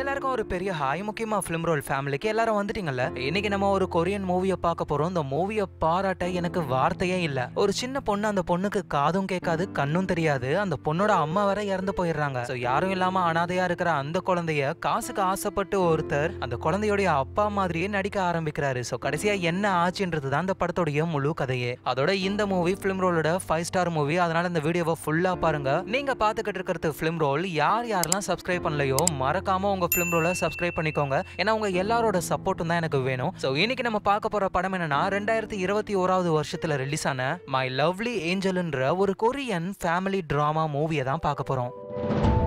எல்லாருக்கும் ஒரு பெரிய ஹாய் முக்கியமா பிலிம் ரோல் ஃபேமிலிக்கு எல்லாரும் வந்துட்டீங்கல்ல இன்னைக்கு நம்ம ஒரு கொரியன் மூவியை பார்க்க போறோம் இந்த மூவியை பாராட்ட எனக்கு வார்த்தையே இல்ல ஒரு சின்ன பொண்ணு அந்த பொண்ணுக்கு காதும் கேட்காது கண்ணும் தெரியாது அந்த பொண்ணோட அம்மா வரை இறந்து போயிடுறாங்க ஸோ யாரும் இல்லாம அனாதையா இருக்கிற அந்த குழந்தைய காசுக்கு ஆசைப்பட்டு ஒருத்தர் அந்த குழந்தையோடைய அப்பா மாதிரியே நடிக்க ஆரம்பிக்கிறாரு சோ கடைசியா என்ன ஆச்சுன்றது தான் அந்த படத்துடைய முழு கதையே அதோட இந்த மூவி ஃபிலிம் ரோலோட ஃபைவ் ஸ்டார் மூவி அதனால இந்த வீடியோவை ஃபுல்லா பாருங்க நீங்க பாத்துக்கிட்டு இருக்கிறது ஃபிலிம் ரோல் யார் யாரெல்லாம் சப்ஸ்கிரைப் பண்ணலையோ மறக்காம மறக்காம உங்கள் ஃபிலிம் ரோல சப்ஸ்கிரைப் பண்ணிக்கோங்க ஏன்னா உங்கள் எல்லாரோட சப்போர்ட்டும் தான் எனக்கு வேணும் ஸோ இன்னைக்கு நம்ம பார்க்க போகிற படம் என்னன்னா ரெண்டாயிரத்தி இருபத்தி ஓராவது வருஷத்தில் ரிலீஸ் ஆன மை லவ்லி ஏஞ்சல்ன்ற ஒரு கொரியன் ஃபேமிலி ட்ராமா மூவியை தான் பார்க்க போகிறோம்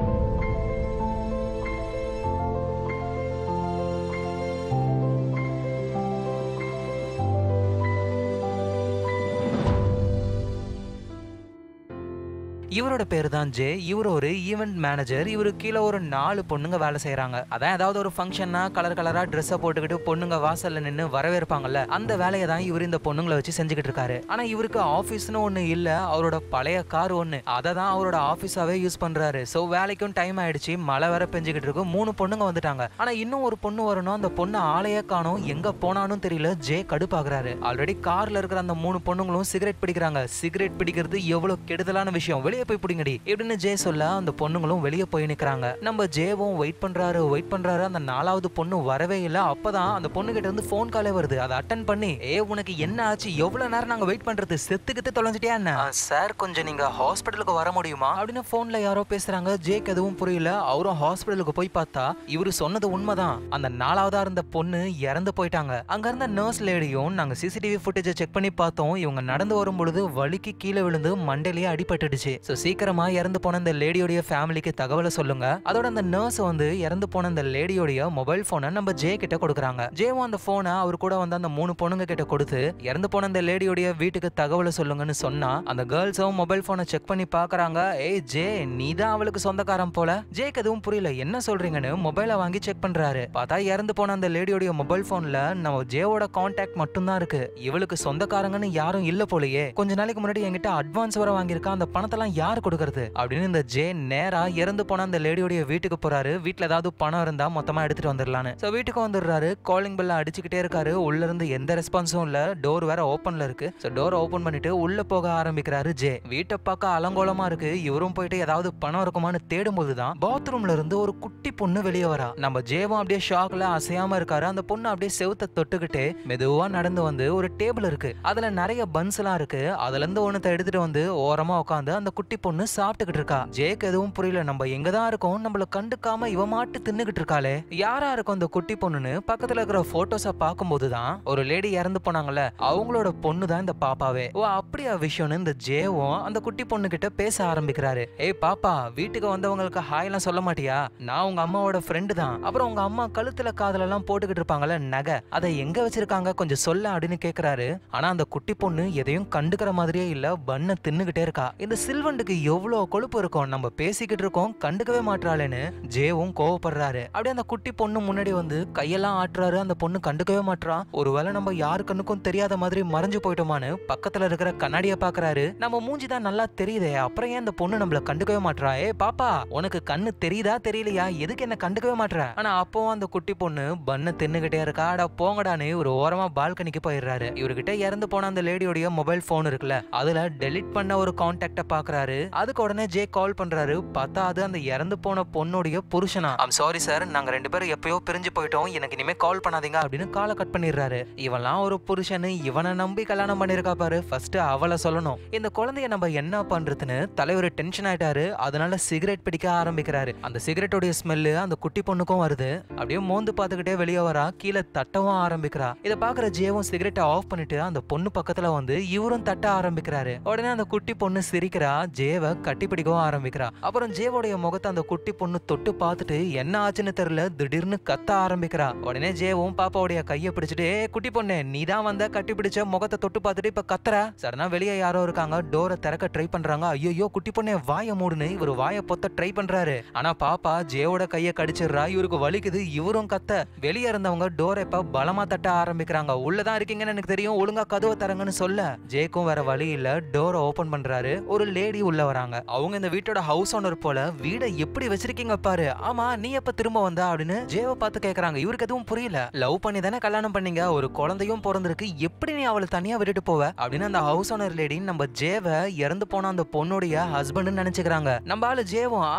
இவரோட பேர் தான் ஜே இவர் ஒரு ஈவெண்ட் மேனேஜர் இவரு கீழே ஒரு நாலு பொண்ணுங்க வேலை செய்யறாங்க அதான் ஏதாவது ஒரு ஃபங்க்ஷன்னா கலர் கலரா ட்ரெஸ்ஸை போட்டுக்கிட்டு பொண்ணுங்க வாசல்ல நின்று வரவேற்பாங்கல்ல அந்த வேலையை தான் இவர் இந்த பொண்ணுங்களை வச்சு செஞ்சுக்கிட்டு இருக்காரு ஆனா இவருக்கு ஆஃபீஸ்னு ஒன்று இல்ல அவரோட பழைய கார் ஒன்று அதை தான் அவரோட ஆஃபீஸாகவே யூஸ் பண்றாரு ஸோ வேலைக்கும் டைம் ஆயிடுச்சு மழை வேற பெஞ்சுக்கிட்டு இருக்கும் மூணு பொண்ணுங்க வந்துட்டாங்க ஆனா இன்னும் ஒரு பொண்ணு வரணும் அந்த பொண்ணு ஆலையே காணும் எங்க போனானும் தெரியல ஜே கடுப்பாகிறாரு ஆல்ரெடி கார்ல இருக்கிற அந்த மூணு பொண்ணுங்களும் சிகரெட் பிடிக்கிறாங்க சிகரெட் பிடிக்கிறது எவ்வளவு கெடுதலான விஷயம் வெளியே வெளியே போய் பிடிங்கடி எப்படின்னு ஜே சொல்ல அந்த பொண்ணுங்களும் வெளியே போய் நிற்கிறாங்க நம்ம ஜேவும் வெயிட் பண்றாரு வெயிட் பண்றாரு அந்த நாலாவது பொண்ணு வரவே இல்லை அப்பதான் அந்த பொண்ணு கிட்ட இருந்து போன் காலே வருது அதை அட்டன் பண்ணி ஏ உனக்கு என்ன ஆச்சு எவ்வளவு நேரம் நாங்க வெயிட் பண்றது செத்துக்கிட்டு தொலைஞ்சிட்டியா என்ன சார் கொஞ்சம் நீங்க ஹாஸ்பிட்டலுக்கு வர முடியுமா அப்படின்னு போன்ல யாரோ பேசுறாங்க ஜேக்கு எதுவும் புரியல அவரும் ஹாஸ்பிட்டலுக்கு போய் பார்த்தா இவரு சொன்னது உண்மைதான் அந்த நாலாவதா இருந்த பொண்ணு இறந்து போயிட்டாங்க அங்க இருந்த நர்ஸ் லேடியும் நாங்க சிசிடிவி ஃபுட்டேஜை செக் பண்ணி பார்த்தோம் இவங்க நடந்து வரும் பொழுது வலிக்கு கீழே விழுந்து மண்டையிலேயே அடிபட்டுடுச்சு ஸோ சீக்கிரமா இறந்து போன அந்த லேடியோடைய ஃபேமிலிக்கு தகவலை சொல்லுங்க அதோட அந்த நர்ஸ் வந்து இறந்து போன அந்த லேடியோடைய மொபைல் போனை நம்ம ஜே கிட்ட கொடுக்குறாங்க ஜேவும் அந்த போனை அவர் கூட வந்து அந்த மூணு பொண்ணுங்க கிட்ட கொடுத்து இறந்து போன அந்த லேடியோடைய வீட்டுக்கு தகவலை சொல்லுங்கன்னு சொன்னா அந்த கேர்ள்ஸும் மொபைல் போனை செக் பண்ணி பாக்குறாங்க ஏய் ஜே நீ தான் அவளுக்கு சொந்தக்காரன் போல ஜேக்கு எதுவும் புரியல என்ன சொல்றீங்கன்னு மொபைலை வாங்கி செக் பண்றாரு பார்த்தா இறந்து போன அந்த லேடியோடைய மொபைல் போன்ல நம்ம ஜேவோட கான்டாக்ட் மட்டும்தான் இருக்கு இவளுக்கு சொந்தக்காரங்கன்னு யாரும் இல்ல போலயே கொஞ்ச நாளைக்கு முன்னாடி என்கிட்ட அட்வான்ஸ் வர வாங்கியிருக்கா அந்த பணத்தெல்லாம் யார் கொடுக்கறது அப்படின்னு இந்த ஜே நேரா இறந்து போன அந்த லேடியோடைய வீட்டுக்கு போறாரு வீட்டுல ஏதாவது பணம் இருந்தா மொத்தமா எடுத்துட்டு வந்துடலான்னு ஸோ வீட்டுக்கு வந்துடுறாரு காலிங் பெல்ல அடிச்சுக்கிட்டே இருக்காரு உள்ள இருந்து எந்த ரெஸ்பான்ஸும் இல்ல டோர் வேற ஓப்பன்ல இருக்கு ஸோ டோர் ஓப்பன் பண்ணிட்டு உள்ள போக ஆரம்பிக்கிறாரு ஜே வீட்டை பார்க்க அலங்கோலமா இருக்கு இவரும் போயிட்டு ஏதாவது பணம் இருக்குமான்னு தேடும் தான் பாத்ரூம்ல இருந்து ஒரு குட்டி பொண்ணு வெளியே வரா நம்ம ஜேவும் அப்படியே ஷாக்ல அசையாம இருக்காரு அந்த பொண்ணு அப்படியே செவுத்த தொட்டுக்கிட்டு மெதுவா நடந்து வந்து ஒரு டேபிள் இருக்கு அதுல நிறைய பன்ஸ் எல்லாம் இருக்கு அதுல இருந்து ஒண்ணு எடுத்துட்டு வந்து ஓரமா உட்காந்து அந்த குட்டி குட்டி பொண்ணு சாப்பிட்டுக்கிட்டு இருக்கா ஜேக் எதுவும் புரியல நம்ம எங்கதான் தான் இருக்கோம் நம்மள கண்டுக்காம இவ மாட்டு தின்னுகிட்டு இருக்காளே யாரா இருக்கும் அந்த குட்டி பொண்ணுன்னு பக்கத்துல இருக்கிற போட்டோஸ பார்க்கும்போது தான் ஒரு லேடி இறந்து போனாங்கல்ல அவங்களோட பொண்ணு தான் இந்த பாப்பாவே ஓ அப்படியா விஷயம்னு இந்த ஜேவும் அந்த குட்டி பொண்ணு கிட்ட பேச ஆரம்பிக்கிறாரு ஏய் பாப்பா வீட்டுக்கு வந்தவங்களுக்கு ஹாய் எல்லாம் சொல்ல மாட்டியா நான் உங்க அம்மாவோட ஃப்ரெண்டு தான் அப்புறம் உங்க அம்மா கழுத்துல காதல எல்லாம் போட்டுக்கிட்டு இருப்பாங்கல்ல நகை அதை எங்க வச்சிருக்காங்க கொஞ்சம் சொல்ல அப்படின்னு கேக்குறாரு ஆனா அந்த குட்டி பொண்ணு எதையும் கண்டுக்கிற மாதிரியே இல்ல பண்ண தின்னுகிட்டே இருக்கா இந்த சில்வன் பொண்டாட்டுக்கு எவ்வளோ கொழுப்பு இருக்கும் நம்ம பேசிக்கிட்டு இருக்கோம் கண்டுக்கவே மாட்டாளேன்னு ஜேவும் கோவப்படுறாரு அப்படியே அந்த குட்டி பொண்ணு முன்னாடி வந்து கையெல்லாம் ஆட்டுறாரு அந்த பொண்ணு கண்டுக்கவே மாட்டா ஒருவேளை நம்ம யாரு கண்ணுக்கும் தெரியாத மாதிரி மறைஞ்சு போயிட்டோமான்னு பக்கத்துல இருக்கிற கண்ணாடியை பாக்குறாரு நம்ம மூஞ்சி தான் நல்லா தெரியுதே அப்புறம் ஏன் அந்த பொண்ணு நம்மள கண்டுக்கவே மாட்டா ஏ பாப்பா உனக்கு கண்ணு தெரியுதா தெரியலையா எதுக்கு என்ன கண்டுக்கவே மாட்டா ஆனா அப்போ அந்த குட்டி பொண்ணு பண்ண தின்னுகிட்டே இருக்கா அட போங்கடான்னு ஒரு ஓரமா பால்கனிக்கு போயிடுறாரு இவர்கிட்ட இறந்து போன அந்த லேடியோடைய மொபைல் போன் இருக்குல்ல அதுல டெலிட் பண்ண ஒரு கான்டாக்ட பாக்குறாரு சொல்றாரு அதுக்கு உடனே ஜே கால் பண்றாரு பார்த்தா அது அந்த இறந்து போன பொண்ணுடைய புருஷனா ஐம் சாரி சார் நாங்க ரெண்டு பேரும் எப்பயோ பிரிஞ்சு போயிட்டோம் எனக்கு இனிமே கால் பண்ணாதீங்க அப்படின்னு காலை கட் பண்ணிடுறாரு இவெல்லாம் ஒரு புருஷன் இவனை நம்பி கல்யாணம் பண்ணிருக்கா பாரு ஃபர்ஸ்ட் அவளை சொல்லணும் இந்த குழந்தைய நம்ம என்ன பண்றதுன்னு தலைவர் டென்ஷன் ஆயிட்டாரு அதனால சிகரெட் பிடிக்க ஆரம்பிக்கிறாரு அந்த சிகரெட்டோடைய ஸ்மெல்லு அந்த குட்டி பொண்ணுக்கும் வருது அப்படியே மோந்து பார்த்துக்கிட்டே வெளியே வரா கீழே தட்டவும் ஆரம்பிக்கிறா இதை பாக்குற ஜேவும் சிகரெட்டை ஆஃப் பண்ணிட்டு அந்த பொண்ணு பக்கத்துல வந்து இவரும் தட்ட ஆரம்பிக்கிறாரு உடனே அந்த குட்டி பொண்ணு சிரிக்கிறா ஜேவை பிடிக்கவும் ஆரம்பிக்கிறா அப்புறம் ஜேவோடைய முகத்தை அந்த குட்டி பொண்ணு தொட்டு பார்த்துட்டு என்ன ஆச்சுன்னு தெரியல திடீர்னு கத்த ஆரம்பிக்கிறா உடனே ஜேவும் பாப்பாவுடைய கைய பிடிச்சிட்டு குட்டி பொண்ணு நீ தான் வந்த பிடிச்ச முகத்தை தொட்டு பார்த்துட்டு இப்ப கத்துற சடனா வெளியே யாரோ இருக்காங்க டோரை திறக்க ட்ரை பண்றாங்க ஐயோ குட்டி பொண்ணே வாய மூடுன்னு இவர் வாய பொத்த ட்ரை பண்றாரு ஆனா பாப்பா ஜேவோட கையை கடிச்சிடுறா இவருக்கு வலிக்குது இவரும் கத்த வெளியே இருந்தவங்க டோரை இப்ப பலமா தட்ட ஆரம்பிக்கிறாங்க உள்ளதான் இருக்கீங்கன்னு எனக்கு தெரியும் ஒழுங்கா கதவை தரங்கன்னு சொல்ல ஜேக்கும் வேற வழி இல்ல டோரை ஓபன் பண்றாரு ஒரு லேடி உள்ள வராங்க அவங்க இந்த வீட்டோட ஹவுஸ் ஓனர் போல வீடை எப்படி வச்சிருக்கீங்க பாரு ஆமா நீ எப்ப திரும்ப வந்த அப்படின்னு ஜேவை பார்த்து கேக்குறாங்க இவருக்கு எதுவும் புரியல லவ் பண்ணி தானே கல்யாணம் பண்ணீங்க ஒரு குழந்தையும் பிறந்திருக்கு எப்படி நீ அவளை தனியா விட்டுட்டு போவ அப்படின்னு அந்த ஹவுஸ் ஓனர் லேடி நம்ம ஜேவை இறந்து போன அந்த பொண்ணுடைய ஹஸ்பண்ட் நினைச்சுக்கிறாங்க நம்ம ஆளு ஜேவும் ஆ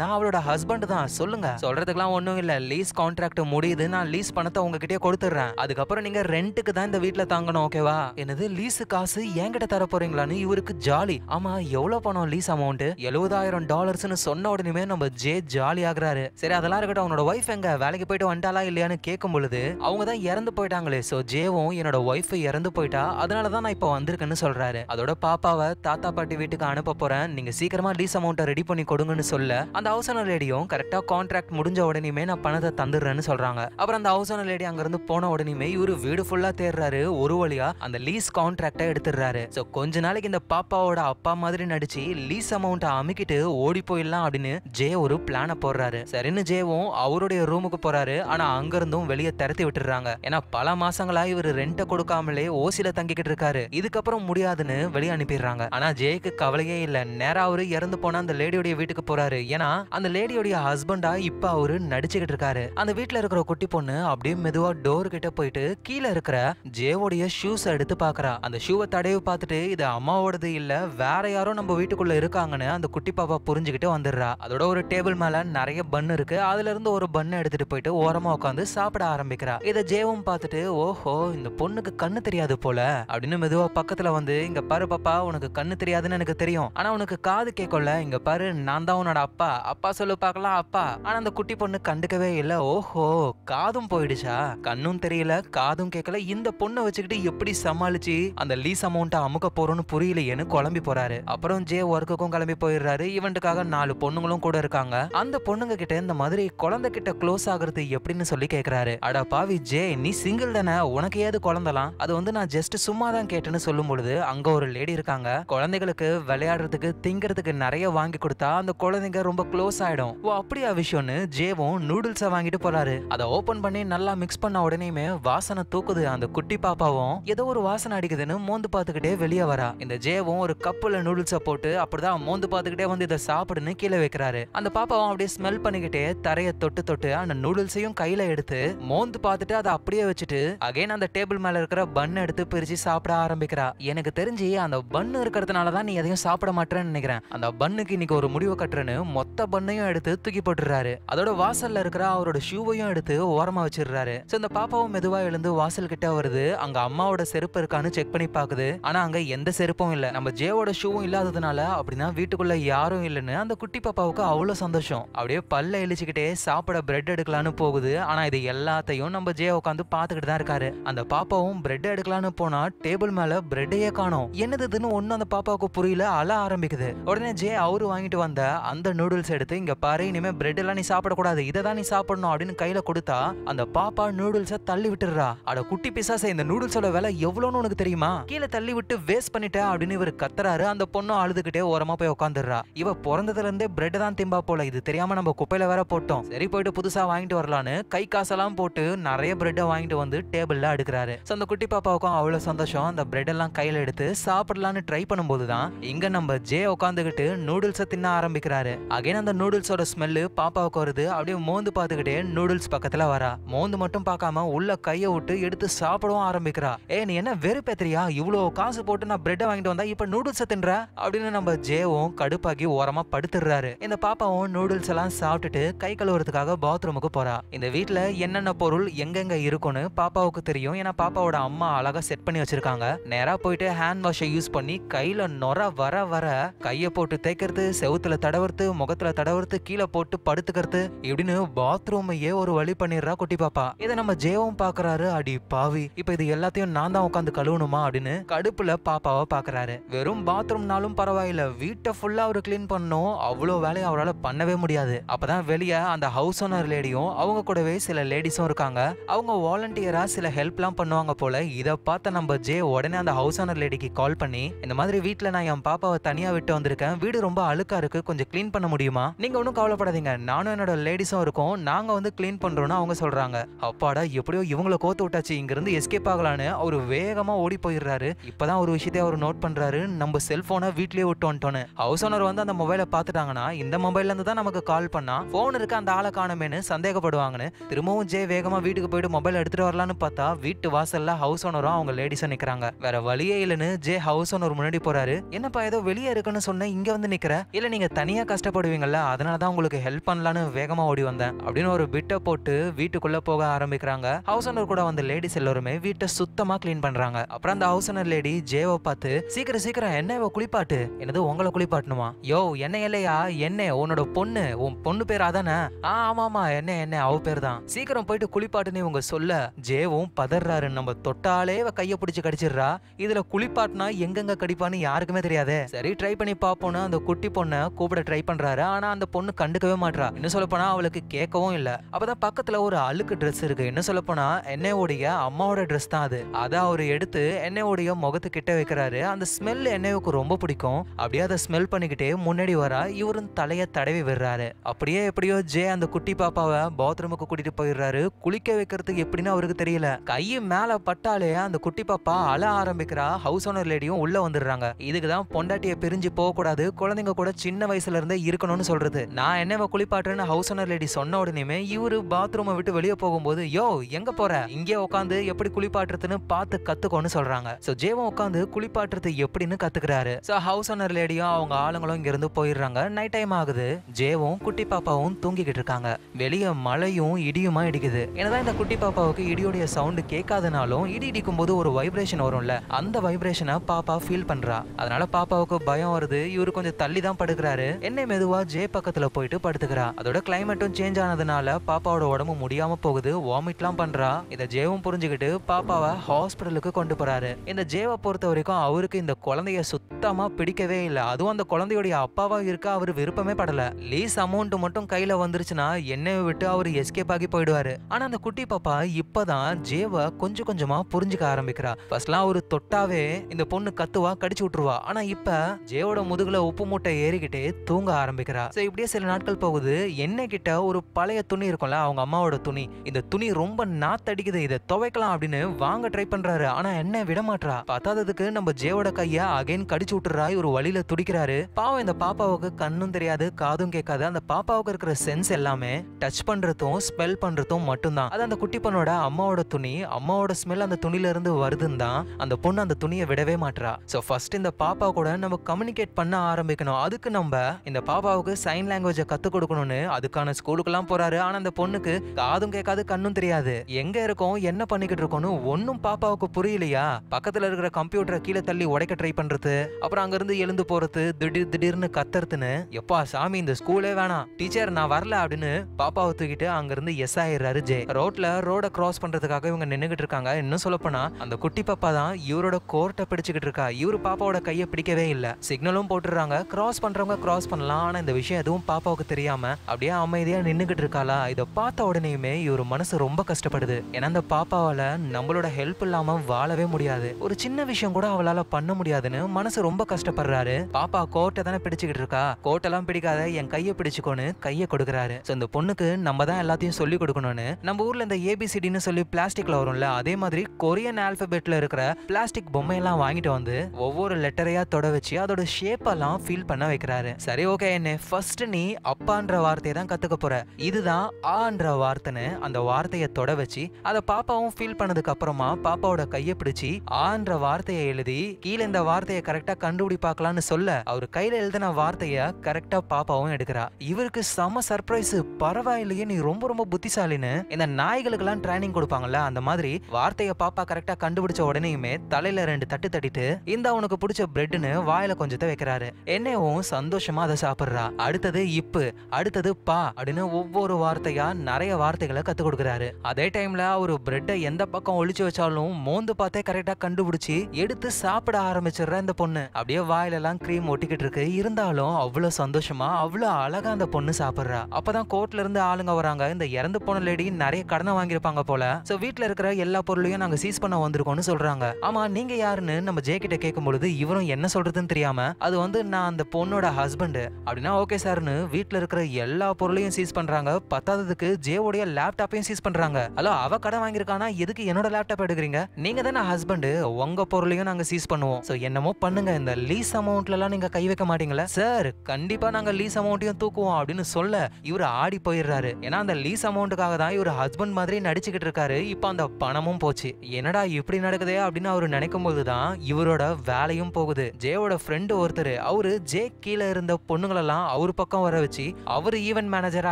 நான் அவளோட ஹஸ்பண்ட் தான் சொல்லுங்க சொல்றதுக்கெல்லாம் ஒண்ணும் இல்ல லீஸ் கான்ட்ராக்ட் முடியுது நான் லீஸ் பணத்தை உங்ககிட்டயே கொடுத்துறேன் அதுக்கப்புறம் நீங்க ரெண்ட்டுக்கு தான் இந்த வீட்டுல தாங்கணும் ஓகேவா என்னது லீஸ் காசு என்கிட்ட தர போறீங்களான்னு இவருக்கு ஜாலி ஆமா எவ்வளவு பண்ணோம் லீஸ் அமௌண்ட் எழுபதாயிரம் டாலர்ஸ்னு சொன்ன உடனே நம்ம ஜே ஜாலி ஆகுறாரு சரி அதெல்லாம் இருக்கட்டும் அவனோட ஒய்ஃப் எங்க வேலைக்கு போயிட்டு வந்துட்டாலா இல்லையான்னு கேட்கும் பொழுது அவங்க தான் இறந்து போயிட்டாங்களே சோ ஜேவும் என்னோட ஒய்ஃப் இறந்து போயிட்டா அதனால தான் நான் இப்போ வந்திருக்கேன்னு சொல்றாரு அதோட பாப்பாவை தாத்தா பாட்டி வீட்டுக்கு அனுப்ப போறேன் நீங்க சீக்கிரமா லீஸ் அமௌண்ட்டை ரெடி பண்ணி கொடுங்கன்னு சொல்ல அந்த ஹவுஸ் லேடியும் கரெக்டா கான்ட்ராக்ட் முடிஞ்ச உடனேமே நான் பணத்தை தந்துடுறேன்னு சொல்றாங்க அப்புறம் அந்த ஹவுஸ் ஓனர் லேடி அங்கிருந்து போன உடனே இவரு வீடு ஃபுல்லா தேடுறாரு ஒரு வழியா அந்த லீஸ் கான்ட்ராக்டை எடுத்துடுறாரு சோ கொஞ்ச நாளைக்கு இந்த பாப்பாவோட அப்பா மாதிரி நடிச்சு வச்சு லீஸ் அமௌண்ட்டை அமைக்கிட்டு ஓடி போயிடலாம் அப்படின்னு ஜே ஒரு பிளான போடுறாரு சரின்னு ஜேவும் அவருடைய ரூமுக்கு போறாரு ஆனா அங்கிருந்தும் வெளியே திறத்தி விட்டுறாங்க ஏன்னா பல மாசங்களா இவர் ரெண்ட்டை கொடுக்காமலே ஓசில தங்கிக்கிட்டு இருக்காரு இதுக்கப்புறம் முடியாதுன்னு வெளியே அனுப்பிடுறாங்க ஆனா ஜேக்கு கவலையே இல்ல நேரா அவரு இறந்து போன அந்த லேடியோடைய வீட்டுக்கு போறாரு ஏன்னா அந்த லேடியோடைய ஹஸ்பண்டா இப்ப அவரு நடிச்சுக்கிட்டு இருக்காரு அந்த வீட்டுல இருக்கிற குட்டி பொண்ணு அப்படியே மெதுவா டோர் கிட்ட போயிட்டு கீழே இருக்கிற ஜேவோடைய ஷூஸ் எடுத்து பாக்குறா அந்த ஷூவை தடவி பார்த்துட்டு இது அம்மாவோடது இல்ல வேற யாரோ நம்ம வீட்டு வீட்டுக்குள்ளே இருக்காங்கன்னு அந்த குட்டி பாப்பா புரிஞ்சுக்கிட்டு வந்துடுறா அதோட ஒரு டேபிள் மேலே நிறைய பண்ணு இருக்கு அதுல இருந்து ஒரு பண்ணு எடுத்துட்டு போயிட்டு ஓரமாக உட்காந்து சாப்பிட ஆரம்பிக்கிறா இதை ஜேவும் பார்த்துட்டு ஓஹோ இந்த பொண்ணுக்கு கண்ணு தெரியாது போல அப்படின்னு மெதுவாக பக்கத்தில் வந்து இங்க பாரு பாப்பா உனக்கு கண்ணு தெரியாதுன்னு எனக்கு தெரியும் ஆனால் உனக்கு காது கேட்கல இங்க பாரு நான் தான் உன்னோட அப்பா அப்பா சொல்லு பார்க்கலாம் அப்பா ஆனால் அந்த குட்டி பொண்ணு கண்டுக்கவே இல்லை ஓஹோ காதும் போயிடுச்சா கண்ணும் தெரியல காதும் கேட்கல இந்த பொண்ணை வச்சுக்கிட்டு எப்படி சமாளிச்சு அந்த லீஸ் அமௌண்ட் அமுக்க போறோம்னு புரியலையேன்னு குழம்பி போறாரு அப்புறம் ஜே மதிய ஒர்க்குக்கும் கிளம்பி போயிடுறாரு ஈவெண்ட்டுக்காக நாலு பொண்ணுங்களும் கூட இருக்காங்க அந்த பொண்ணுங்க கிட்ட இந்த மாதிரி குழந்தை கிட்ட க்ளோஸ் ஆகுறது எப்படின்னு சொல்லி கேக்குறாரு அட பாவி ஜே நீ சிங்கிள் தானே உனக்கு ஏது குழந்தலாம் அது வந்து நான் ஜஸ்ட் சும்மா தான் கேட்டேன்னு சொல்லும் பொழுது அங்க ஒரு லேடி இருக்காங்க குழந்தைகளுக்கு விளையாடுறதுக்கு திங்கிறதுக்கு நிறைய வாங்கி கொடுத்தா அந்த குழந்தைங்க ரொம்ப க்ளோஸ் ஆயிடும் ஓ அப்படியா விஷயம்னு ஜேவும் நூடுல்ஸை வாங்கிட்டு போறாரு அதை ஓபன் பண்ணி நல்லா மிக்ஸ் பண்ண உடனேயுமே வாசனை தூக்குது அந்த குட்டி பாப்பாவும் ஏதோ ஒரு வாசனை அடிக்குதுன்னு மோந்து பாத்துக்கிட்டே வெளியே வரா இந்த ஜேவும் ஒரு கப்புல நூடுல்ஸ போட்டு பார்த்துட்டு அப்படிதான் மோந்து பார்த்துக்கிட்டே வந்து இதை சாப்பிடுன்னு கீழே வைக்கிறாரு அந்த பாப்பாவும் அப்படியே ஸ்மெல் பண்ணிக்கிட்டே தரையை தொட்டு தொட்டு அந்த நூடுல்ஸையும் கையில எடுத்து மோந்து பார்த்துட்டு அதை அப்படியே வச்சுட்டு அகைன் அந்த டேபிள் மேல இருக்கிற பன் எடுத்து பிரிச்சு சாப்பிட ஆரம்பிக்கிறா எனக்கு தெரிஞ்சு அந்த பன் இருக்கிறதுனாலதான் நீ எதையும் சாப்பிட மாட்டேன்னு நினைக்கிறேன் அந்த பன்னுக்கு இன்னைக்கு ஒரு முடிவு கட்டுறேன்னு மொத்த பண்ணையும் எடுத்து தூக்கி போட்டுறாரு அதோட வாசல்ல இருக்கிற அவரோட ஷூவையும் எடுத்து ஓரமா வச்சிருக்காரு சோ இந்த பாப்பாவும் மெதுவா எழுந்து வாசல் கிட்ட வருது அங்க அம்மாவோட செருப்பு இருக்கான்னு செக் பண்ணி பாக்குது ஆனா அங்க எந்த செருப்பும் இல்ல நம்ம ஜேவோட ஷூவும் இல்லாததுனால போனதுனால அப்படின்னா வீட்டுக்குள்ள யாரும் இல்லைன்னு அந்த குட்டி பாப்பாவுக்கு அவ்வளோ சந்தோஷம் அப்படியே பல்ல எழுச்சிக்கிட்டே சாப்பிட பிரெட் எடுக்கலான்னு போகுது ஆனா இது எல்லாத்தையும் நம்ம ஜே உட்காந்து பார்த்துக்கிட்டு தான் இருக்காரு அந்த பாப்பாவும் பிரெட் எடுக்கலான்னு போனா டேபிள் மேல பிரெட்டையே காணும் என்னதுன்னு ஒன்றும் அந்த பாப்பாவுக்கு புரியல அழ ஆரம்பிக்குது உடனே ஜே அவரு வாங்கிட்டு வந்த அந்த நூடுல்ஸ் எடுத்து இங்க பாரு இனிமே பிரெட் எல்லாம் நீ சாப்பிடக்கூடாது இதை தான் நீ சாப்பிடணும் அப்படின்னு கையில கொடுத்தா அந்த பாப்பா நூடுல்ஸை தள்ளி விட்டுறா அட குட்டி பிசாச இந்த நூடுல்ஸோட விலை எவ்வளோன்னு உனக்கு தெரியுமா கீழே தள்ளி விட்டு வேஸ்ட் பண்ணிட்டேன் அப்படின்னு இவர் கத்துறாரு அந்த பொண்ணு அழுது அழுதுகிட்டே ஓரமா போய் உட்காந்துடுறா இவ பிறந்ததுல இருந்தே பிரெட் தான் திம்பா போல இது தெரியாம நம்ம குப்பையில வேற போட்டோம் சரி போயிட்டு புதுசா வாங்கிட்டு வரலான்னு கை காசெல்லாம் போட்டு நிறைய பிரெட்டை வாங்கிட்டு வந்து டேபிள்ல அடுக்கிறாரு ஸோ அந்த குட்டி பாப்பாவுக்கும் அவ்வளவு சந்தோஷம் அந்த பிரெட் எல்லாம் கையில எடுத்து சாப்பிடலான்னு ட்ரை பண்ணும்போது தான் இங்க நம்ம ஜே உட்காந்துக்கிட்டு நூடுல்ஸை தின்ன ஆரம்பிக்கிறாரு அகைன் அந்த நூடுல்ஸோட ஸ்மெல்லு பாப்பாவுக்கு வருது அப்படியே மோந்து பார்த்துக்கிட்டே நூடுல்ஸ் பக்கத்துல வரா மோந்து மட்டும் பார்க்காம உள்ள கையை விட்டு எடுத்து சாப்பிடவும் ஆரம்பிக்கிறா ஏ நீ என்ன வெறுப்பேத்திரியா இவ்வளோ காசு போட்டு நான் பிரெட் வாங்கிட்டு வந்தா இப்ப நூடுல்ஸை தின்ற அப்படின்னு அப்படின்னு நம்ம ஜேவும் கடுப்பாக்கி ஓரமா படுத்துடுறாரு இந்த பாப்பாவும் நூடுல்ஸ் எல்லாம் சாப்பிட்டுட்டு கை கழுவுறதுக்காக பாத்ரூமுக்கு போறா இந்த வீட்டுல என்னென்ன பொருள் எங்கெங்க இருக்கும்னு பாப்பாவுக்கு தெரியும் ஏன்னா பாப்பாவோட அம்மா அழகா செட் பண்ணி வச்சிருக்காங்க நேரா போயிட்டு ஹேண்ட் வாஷை யூஸ் பண்ணி கையில நொற வர வர கைய போட்டு தேய்க்கிறது செவுத்துல தடவுறது முகத்துல தடவுறது கீழே போட்டு படுத்துக்கிறது இப்படின்னு பாத்ரூமையே ஒரு வழி பண்ணிடுறா குட்டி பாப்பா இதை நம்ம ஜேவும் பாக்குறாரு அடி பாவி இப்ப இது எல்லாத்தையும் நான் தான் உட்காந்து கழுவணுமா அப்படின்னு கடுப்புல பாப்பாவை பாக்குறாரு வெறும் பாத்ரூம்னாலும் பரவாயில்ல பரவாயில்ல வீட்டை ஃபுல்லாக அவர் க்ளீன் பண்ணும் அவ்வளோ வேலையை அவரால் பண்ணவே முடியாது அப்போ தான் வெளியே அந்த ஹவுஸ் ஓனர் லேடியும் அவங்க கூடவே சில லேடிஸும் இருக்காங்க அவங்க வாலண்டியராக சில ஹெல்ப்லாம் பண்ணுவாங்க போல இதை பார்த்த நம்ம ஜே உடனே அந்த ஹவுஸ் ஓனர் லேடிக்கு கால் பண்ணி இந்த மாதிரி வீட்டில் நான் என் பாப்பாவை தனியாக விட்டு வந்திருக்கேன் வீடு ரொம்ப அழுக்காக இருக்குது கொஞ்சம் க்ளீன் பண்ண முடியுமா நீங்கள் ஒன்றும் கவலைப்படாதீங்க நானும் என்னோட லேடிஸும் இருக்கும் நாங்கள் வந்து க்ளீன் பண்ணுறோன்னு அவங்க சொல்கிறாங்க அப்பாடா எப்படியோ இவங்கள கோத்து விட்டாச்சு இங்கேருந்து எஸ்கேப் ஆகலான்னு அவர் வேகமாக ஓடி போயிடுறாரு இப்பதான் ஒரு விஷயத்தை அவர் நோட் பண்ணுறாரு நம்ம செல்ஃபோனை வீட்லேயே விட்டோன்ட்டோன்னு ஹவுஸ் ஓனர் வந்து அந்த மொபைலை பார்த்துட்டாங்கன்னா இந்த மொபைல்ல இருந்து தான் நமக்கு கால் பண்ணா போன் இருக்கு அந்த ஆளை காணுமேனு சந்தேகப்படுவாங்கன்னு திரும்பவும் ஜே வேகமா வீட்டுக்கு போயிட்டு மொபைல் எடுத்துட்டு வரலான்னு பார்த்தா வீட்டு வாசல்ல ஹவுஸ் ஓனரும் அவங்க லேடிஸும் நிக்கிறாங்க வேற வழியே இல்லைன்னு ஜே ஹவுஸ் ஓனர் முன்னாடி போறாரு என்னப்பா ஏதோ வெளியே இருக்குன்னு சொன்ன இங்க வந்து நிக்கிற இல்ல நீங்க தனியா கஷ்டப்படுவீங்கல்ல அதனாலதான் உங்களுக்கு ஹெல்ப் பண்ணலான்னு வேகமா ஓடி வந்தேன் அப்படின்னு ஒரு பிட்டை போட்டு வீட்டுக்குள்ள போக ஆரம்பிக்கிறாங்க ஹவுஸ் ஓனர் கூட வந்த லேடிஸ் எல்லாருமே வீட்டை சுத்தமா கிளீன் பண்றாங்க அப்புறம் அந்த ஹவுஸ் ஓனர் லேடி ஜேவை பார்த்து சீக்கிரம் சீக்கிரம் என்ன குளிப்பாட்டு என்னது உங்களை குளிப்பாட்டணுமா யோ என்ன இல்லையா என்ன உன்னோட பொண்ணு உன் பொண்ணு பேர் அதானே ஆமாமா என்ன என்ன அவ பேர் தான் சீக்கிரம் போயிட்டு குளிப்பாட்டுன்னு இவங்க சொல்ல ஜேவும் பதறாரு நம்ம தொட்டாலே கைய பிடிச்சு கடிச்சிடுறா இதுல குளிப்பாட்டினா எங்கெங்க கடிப்பான்னு யாருக்குமே தெரியாது சரி ட்ரை பண்ணி பாப்போம்னு அந்த குட்டி பொண்ணை கூப்பிட ட்ரை பண்றாரு ஆனா அந்த பொண்ணு கண்டுக்கவே மாட்டா இன்னும் சொல்ல போனா அவளுக்கு கேட்கவும் இல்ல அப்பதான் பக்கத்துல ஒரு அழுக்கு ட்ரெஸ் இருக்கு இன்னும் சொல்ல போனா என்னையோடைய அம்மாவோட ட்ரெஸ் தான் அது அதை அவரு எடுத்து என்னையோடைய கிட்ட வைக்கிறாரு அந்த ஸ்மெல் என்னையோக்கு ரொம்ப பிடிக்கும் அப்படியே அதை ஸ்மெல் பண்ணிக்கிட்டே முன்னாடி வரா இவரும் தலையை தடவி விடுறாரு அப்படியே எப்படியோ ஜே அந்த குட்டி பாப்பாவை பாத்ரூமுக்கு கூட்டிட்டு போயிடுறாரு குளிக்க வைக்கிறதுக்கு எப்படின்னு அவருக்கு தெரியல கைய மேல பட்டாலே அந்த குட்டி பாப்பா அழ ஆரம்பிக்கிறா ஹவுஸ் ஓனர் லேடியும் உள்ள வந்துடுறாங்க இதுக்குதான் பொண்டாட்டிய பிரிஞ்சு போக கூடாது குழந்தைங்க கூட சின்ன வயசுல இருந்தே இருக்கணும்னு சொல்றது நான் என்னவ குளிப்பாட்டுறேன்னு ஹவுஸ் ஓனர் லேடி சொன்ன உடனேமே இவரு பாத்ரூமை விட்டு வெளியே போகும்போது யோ எங்க போற இங்கே உட்காந்து எப்படி குளிப்பாட்டுறதுன்னு பார்த்து கத்துக்கோன்னு சொல்றாங்க சோ ஜேவன் உட்காந்து குளிப்பாட்டுறது எப்படின்னு கத்துக்கிறாரு சோ ஹவுஸ் ஓனர் லேடியும் அவங்க ஆளுங்களும் இங்கிருந்து போயிடுறாங்க நைட் டைம் ஆகுது ஜேவும் குட்டி பாப்பாவும் தூங்கிக்கிட்டு இருக்காங்க வெளியே மழையும் இடியுமா இடிக்குது எனதான் இந்த குட்டி பாப்பாவுக்கு இடியோடைய சவுண்டு கேட்காதனாலும் இடி இடிக்கும் போது ஒரு வைப்ரேஷன் வரும்ல அந்த வைப்ரேஷனை பாப்பா ஃபீல் பண்றா அதனால பாப்பாவுக்கு பயம் வருது இவரு கொஞ்சம் தள்ளி தான் படுக்கிறாரு என்ன மெதுவா ஜே பக்கத்துல போயிட்டு படுத்துக்கிறா அதோட கிளைமேட்டும் சேஞ்ச் ஆனதுனால பாப்பாவோட உடம்பு முடியாம போகுது வாமிட்லாம் பண்றா இதை ஜேவும் புரிஞ்சுக்கிட்டு பாப்பாவை ஹாஸ்பிட்டலுக்கு கொண்டு போறாரு இந்த ஜேவை பொறுத்த வரைக்கும் அவருக்கு இந்த குழந்தைய சுத்தமா பிடிக்க கிடைக்கவே இல்லை அதுவும் அந்த குழந்தையுடைய அப்பாவா இருக்க அவர் விருப்பமே படல லீஸ் அமௌண்ட் மட்டும் கையில வந்துருச்சுன்னா என்னையை விட்டு அவர் எஸ்கேப் ஆகி போயிடுவாரு ஆனா அந்த குட்டி பாப்பா இப்பதான் ஜேவ கொஞ்சம் கொஞ்சமா புரிஞ்சுக்க ஆரம்பிக்கிறா ஃபர்ஸ்ட்லாம் அவரு தொட்டாவே இந்த பொண்ணு கத்துவா கடிச்சு விட்டுருவா ஆனா இப்ப ஜேவோட முதுகுல உப்பு மூட்டை ஏறிக்கிட்டே தூங்க ஆரம்பிக்கிறா சோ இப்படியே சில நாட்கள் போகுது என்ன கிட்ட ஒரு பழைய துணி இருக்கும்ல அவங்க அம்மாவோட துணி இந்த துணி ரொம்ப நாத்தடிக்குது இதை துவைக்கலாம் அப்படின்னு வாங்க ட்ரை பண்றாரு ஆனா என்ன விடமாட்டா பத்தாததுக்கு நம்ம ஜேவோட கைய அகைன் கடிச்சு விட்டுறா ஒரு ஒரு வழியில துடிக்கிறாரு பாவம் இந்த பாப்பாவுக்கு கண்ணும் தெரியாது காதும் கேட்காது அந்த பாப்பாவுக்கு இருக்கிற சென்ஸ் எல்லாமே டச் பண்றதும் ஸ்மெல் பண்றதும் மட்டும்தான் அது அந்த குட்டி பொண்ணோட அம்மாவோட துணி அம்மாவோட ஸ்மெல் அந்த துணில இருந்து வருதுன்னு தான் அந்த பொண்ணு அந்த துணியை விடவே மாட்டா ஸோ ஃபர்ஸ்ட் இந்த பாப்பா கூட நம்ம கம்யூனிகேட் பண்ண ஆரம்பிக்கணும் அதுக்கு நம்ம இந்த பாப்பாவுக்கு சைன் லாங்குவேஜ கத்து கொடுக்கணும்னு அதுக்கான ஸ்கூலுக்கெல்லாம் போறாரு ஆனா அந்த பொண்ணுக்கு காதும் கேட்காது கண்ணும் தெரியாது எங்க இருக்கோம் என்ன பண்ணிக்கிட்டு இருக்கோம்னு ஒன்னும் பாப்பாவுக்கு புரியலையா பக்கத்துல இருக்கிற கம்ப்யூட்டரை கீழே தள்ளி உடைக்க ட்ரை பண்றது அப்புறம் அங்க இருந்து எழுந்து போறது திடீர் திடீர்னு கத்துறதுன்னு எப்பா சாமி இந்த ஸ்கூலே வேணாம் டீச்சர் நான் வரல அப்படின்னு பாப்பாவை தூக்கிட்டு அங்கிருந்து எஸ் ஆயிடுறாரு ஜே ரோட்ல ரோட கிராஸ் பண்றதுக்காக இவங்க நின்னுகிட்டு இருக்காங்க இன்னும் சொல்லப்போனா அந்த குட்டி பாப்பா தான் இவரோட கோர்ட்டை பிடிச்சுக்கிட்டு இருக்கா இவரு பாப்பாவோட கையை பிடிக்கவே இல்லை சிக்னலும் போட்டுறாங்க கிராஸ் பண்றவங்க கிராஸ் பண்ணலாம் ஆனா இந்த விஷயம் எதுவும் பாப்பாவுக்கு தெரியாம அப்படியே அமைதியா நின்னுகிட்டு இருக்காளா இதை பார்த்த உடனேயுமே இவரு மனசு ரொம்ப கஷ்டப்படுது ஏன்னா அந்த பாப்பாவால நம்மளோட ஹெல்ப் இல்லாம வாழவே முடியாது ஒரு சின்ன விஷயம் கூட அவளால பண்ண முடியாதுன்னு மனசு ரொம்ப கஷ்டப்படுற வர்றாரு பாப்பா கோட்டை தானே பிடிச்சுக்கிட்டு இருக்கா கோட்டெல்லாம் பிடிக்காத என் கையை பிடிச்சுக்கோன்னு கையை கொடுக்குறாரு ஸோ இந்த பொண்ணுக்கு நம்ம தான் எல்லாத்தையும் சொல்லி கொடுக்கணும்னு நம்ம ஊர்ல இந்த ஏபிசிடின்னு சொல்லி பிளாஸ்டிக்ல வரும்ல அதே மாதிரி கொரியன் ஆல்பபெட்ல இருக்கிற பிளாஸ்டிக் பொம்மையெல்லாம் வாங்கிட்டு வந்து ஒவ்வொரு லெட்டரையா தொட வச்சு அதோட ஷேப் எல்லாம் ஃபீல் பண்ண வைக்கிறாரு சரி ஓகே என்ன ஃபர்ஸ்ட் நீ அப்பான்ற வார்த்தையை தான் கத்துக்க போற இதுதான் ஆன்ற வார்த்தைன்னு அந்த வார்த்தையை தொட வச்சு அதை பாப்பாவும் ஃபீல் பண்ணதுக்கு அப்புறமா பாப்பாவோட கையை பிடிச்சி ஆன்ற வார்த்தையை எழுதி கீழே இந்த வார்த்தையை கரெக்டா கண்டுபிடிப்பா பார்க்கலான்னு சொல்ல அவர் கையில எழுதின வார்த்தைய கரெக்டா பாப்பாவும் எடுக்கிறா இவருக்கு செம சர்ப்ரைஸ் பரவாயில்லையே நீ ரொம்ப ரொம்ப புத்திசாலின்னு இந்த நாய்களுக்கெல்லாம் ட்ரைனிங் கொடுப்பாங்கல்ல அந்த மாதிரி வார்த்தைய பாப்பா கரெக்டா கண்டுபிடிச்ச உடனேயுமே தலையில ரெண்டு தட்டு தட்டிட்டு இந்த அவனுக்கு பிடிச்ச பிரெட்னு வாயில கொஞ்சத்தை வைக்கிறாரு என்னையும் சந்தோஷமா அதை சாப்பிடுறா அடுத்தது இப்பு அடுத்தது பா அப்படின்னு ஒவ்வொரு வார்த்தையா நிறைய வார்த்தைகளை கத்து கொடுக்குறாரு அதே டைம்ல அவரு பிரெட்டை எந்த பக்கம் ஒழிச்சு வச்சாலும் மோந்து பார்த்தே கரெக்டா கண்டுபிடிச்சி எடுத்து சாப்பிட ஆரம்பிச்சிடுற இந்த பொண்ணு அப்படியே வாய் வாயிலெல்லாம் க்ரீம் ஒட்டிக்கிட்டு இருக்கு இருந்தாலும் அவ்வளோ சந்தோஷமா அவ்வளோ அழகா அந்த பொண்ணு சாப்பிட்றா அப்பதான் கோர்ட்ல இருந்து ஆளுங்க வராங்க இந்த இறந்து போன லேடி நிறைய கடனை வாங்கியிருப்பாங்க போல ஸோ வீட்டில் இருக்கிற எல்லா பொருளையும் நாங்கள் சீஸ் பண்ண வந்திருக்கோம்னு சொல்றாங்க ஆமா நீங்க யாருன்னு நம்ம ஜே கிட்ட கேட்கும் பொழுது இவரும் என்ன சொல்றதுன்னு தெரியாம அது வந்து நான் அந்த பொண்ணோட ஹஸ்பண்ட் அப்படின்னா ஓகே சார்னு வீட்டில் இருக்கிற எல்லா பொருளையும் சீஸ் பண்றாங்க பத்தாததுக்கு ஜேவுடைய லேப்டாப்பையும் சீஸ் பண்றாங்க ஹலோ அவ கடன் வாங்கியிருக்கானா எதுக்கு என்னோட லேப்டாப் எடுக்கிறீங்க நீங்க தானே ஹஸ்பண்ட் உங்க பொருளையும் நாங்கள் சீஸ் பண்ணுவோம் ஸோ என்னமோ பண்ணுங்க இந்த லீஸ் அமௌண்ட்லலாம் நீங்க கை வைக்க மாட்டீங்களா சார் கண்டிப்பா நாங்க லீஸ் அமௌண்ட்டையும் தூக்குவோம் அப்படின்னு சொல்ல இவர் ஆடி போயிடுறாரு ஏன்னா அந்த லீஸ் அமௌண்ட்டுக்காக தான் இவர் ஹஸ்பண்ட் மாதிரி நடிச்சுக்கிட்டு இருக்காரு இப்போ அந்த பணமும் போச்சு என்னடா இப்படி நடக்குதே அப்படின்னு அவர் நினைக்கும் போது தான் இவரோட வேலையும் போகுது ஜேவோட ஃப்ரெண்டு ஒருத்தர் அவரு ஜே கீழே இருந்த பொண்ணுங்களெல்லாம் அவர் பக்கம் வர வச்சு அவர் ஈவென்ட் மேனேஜர்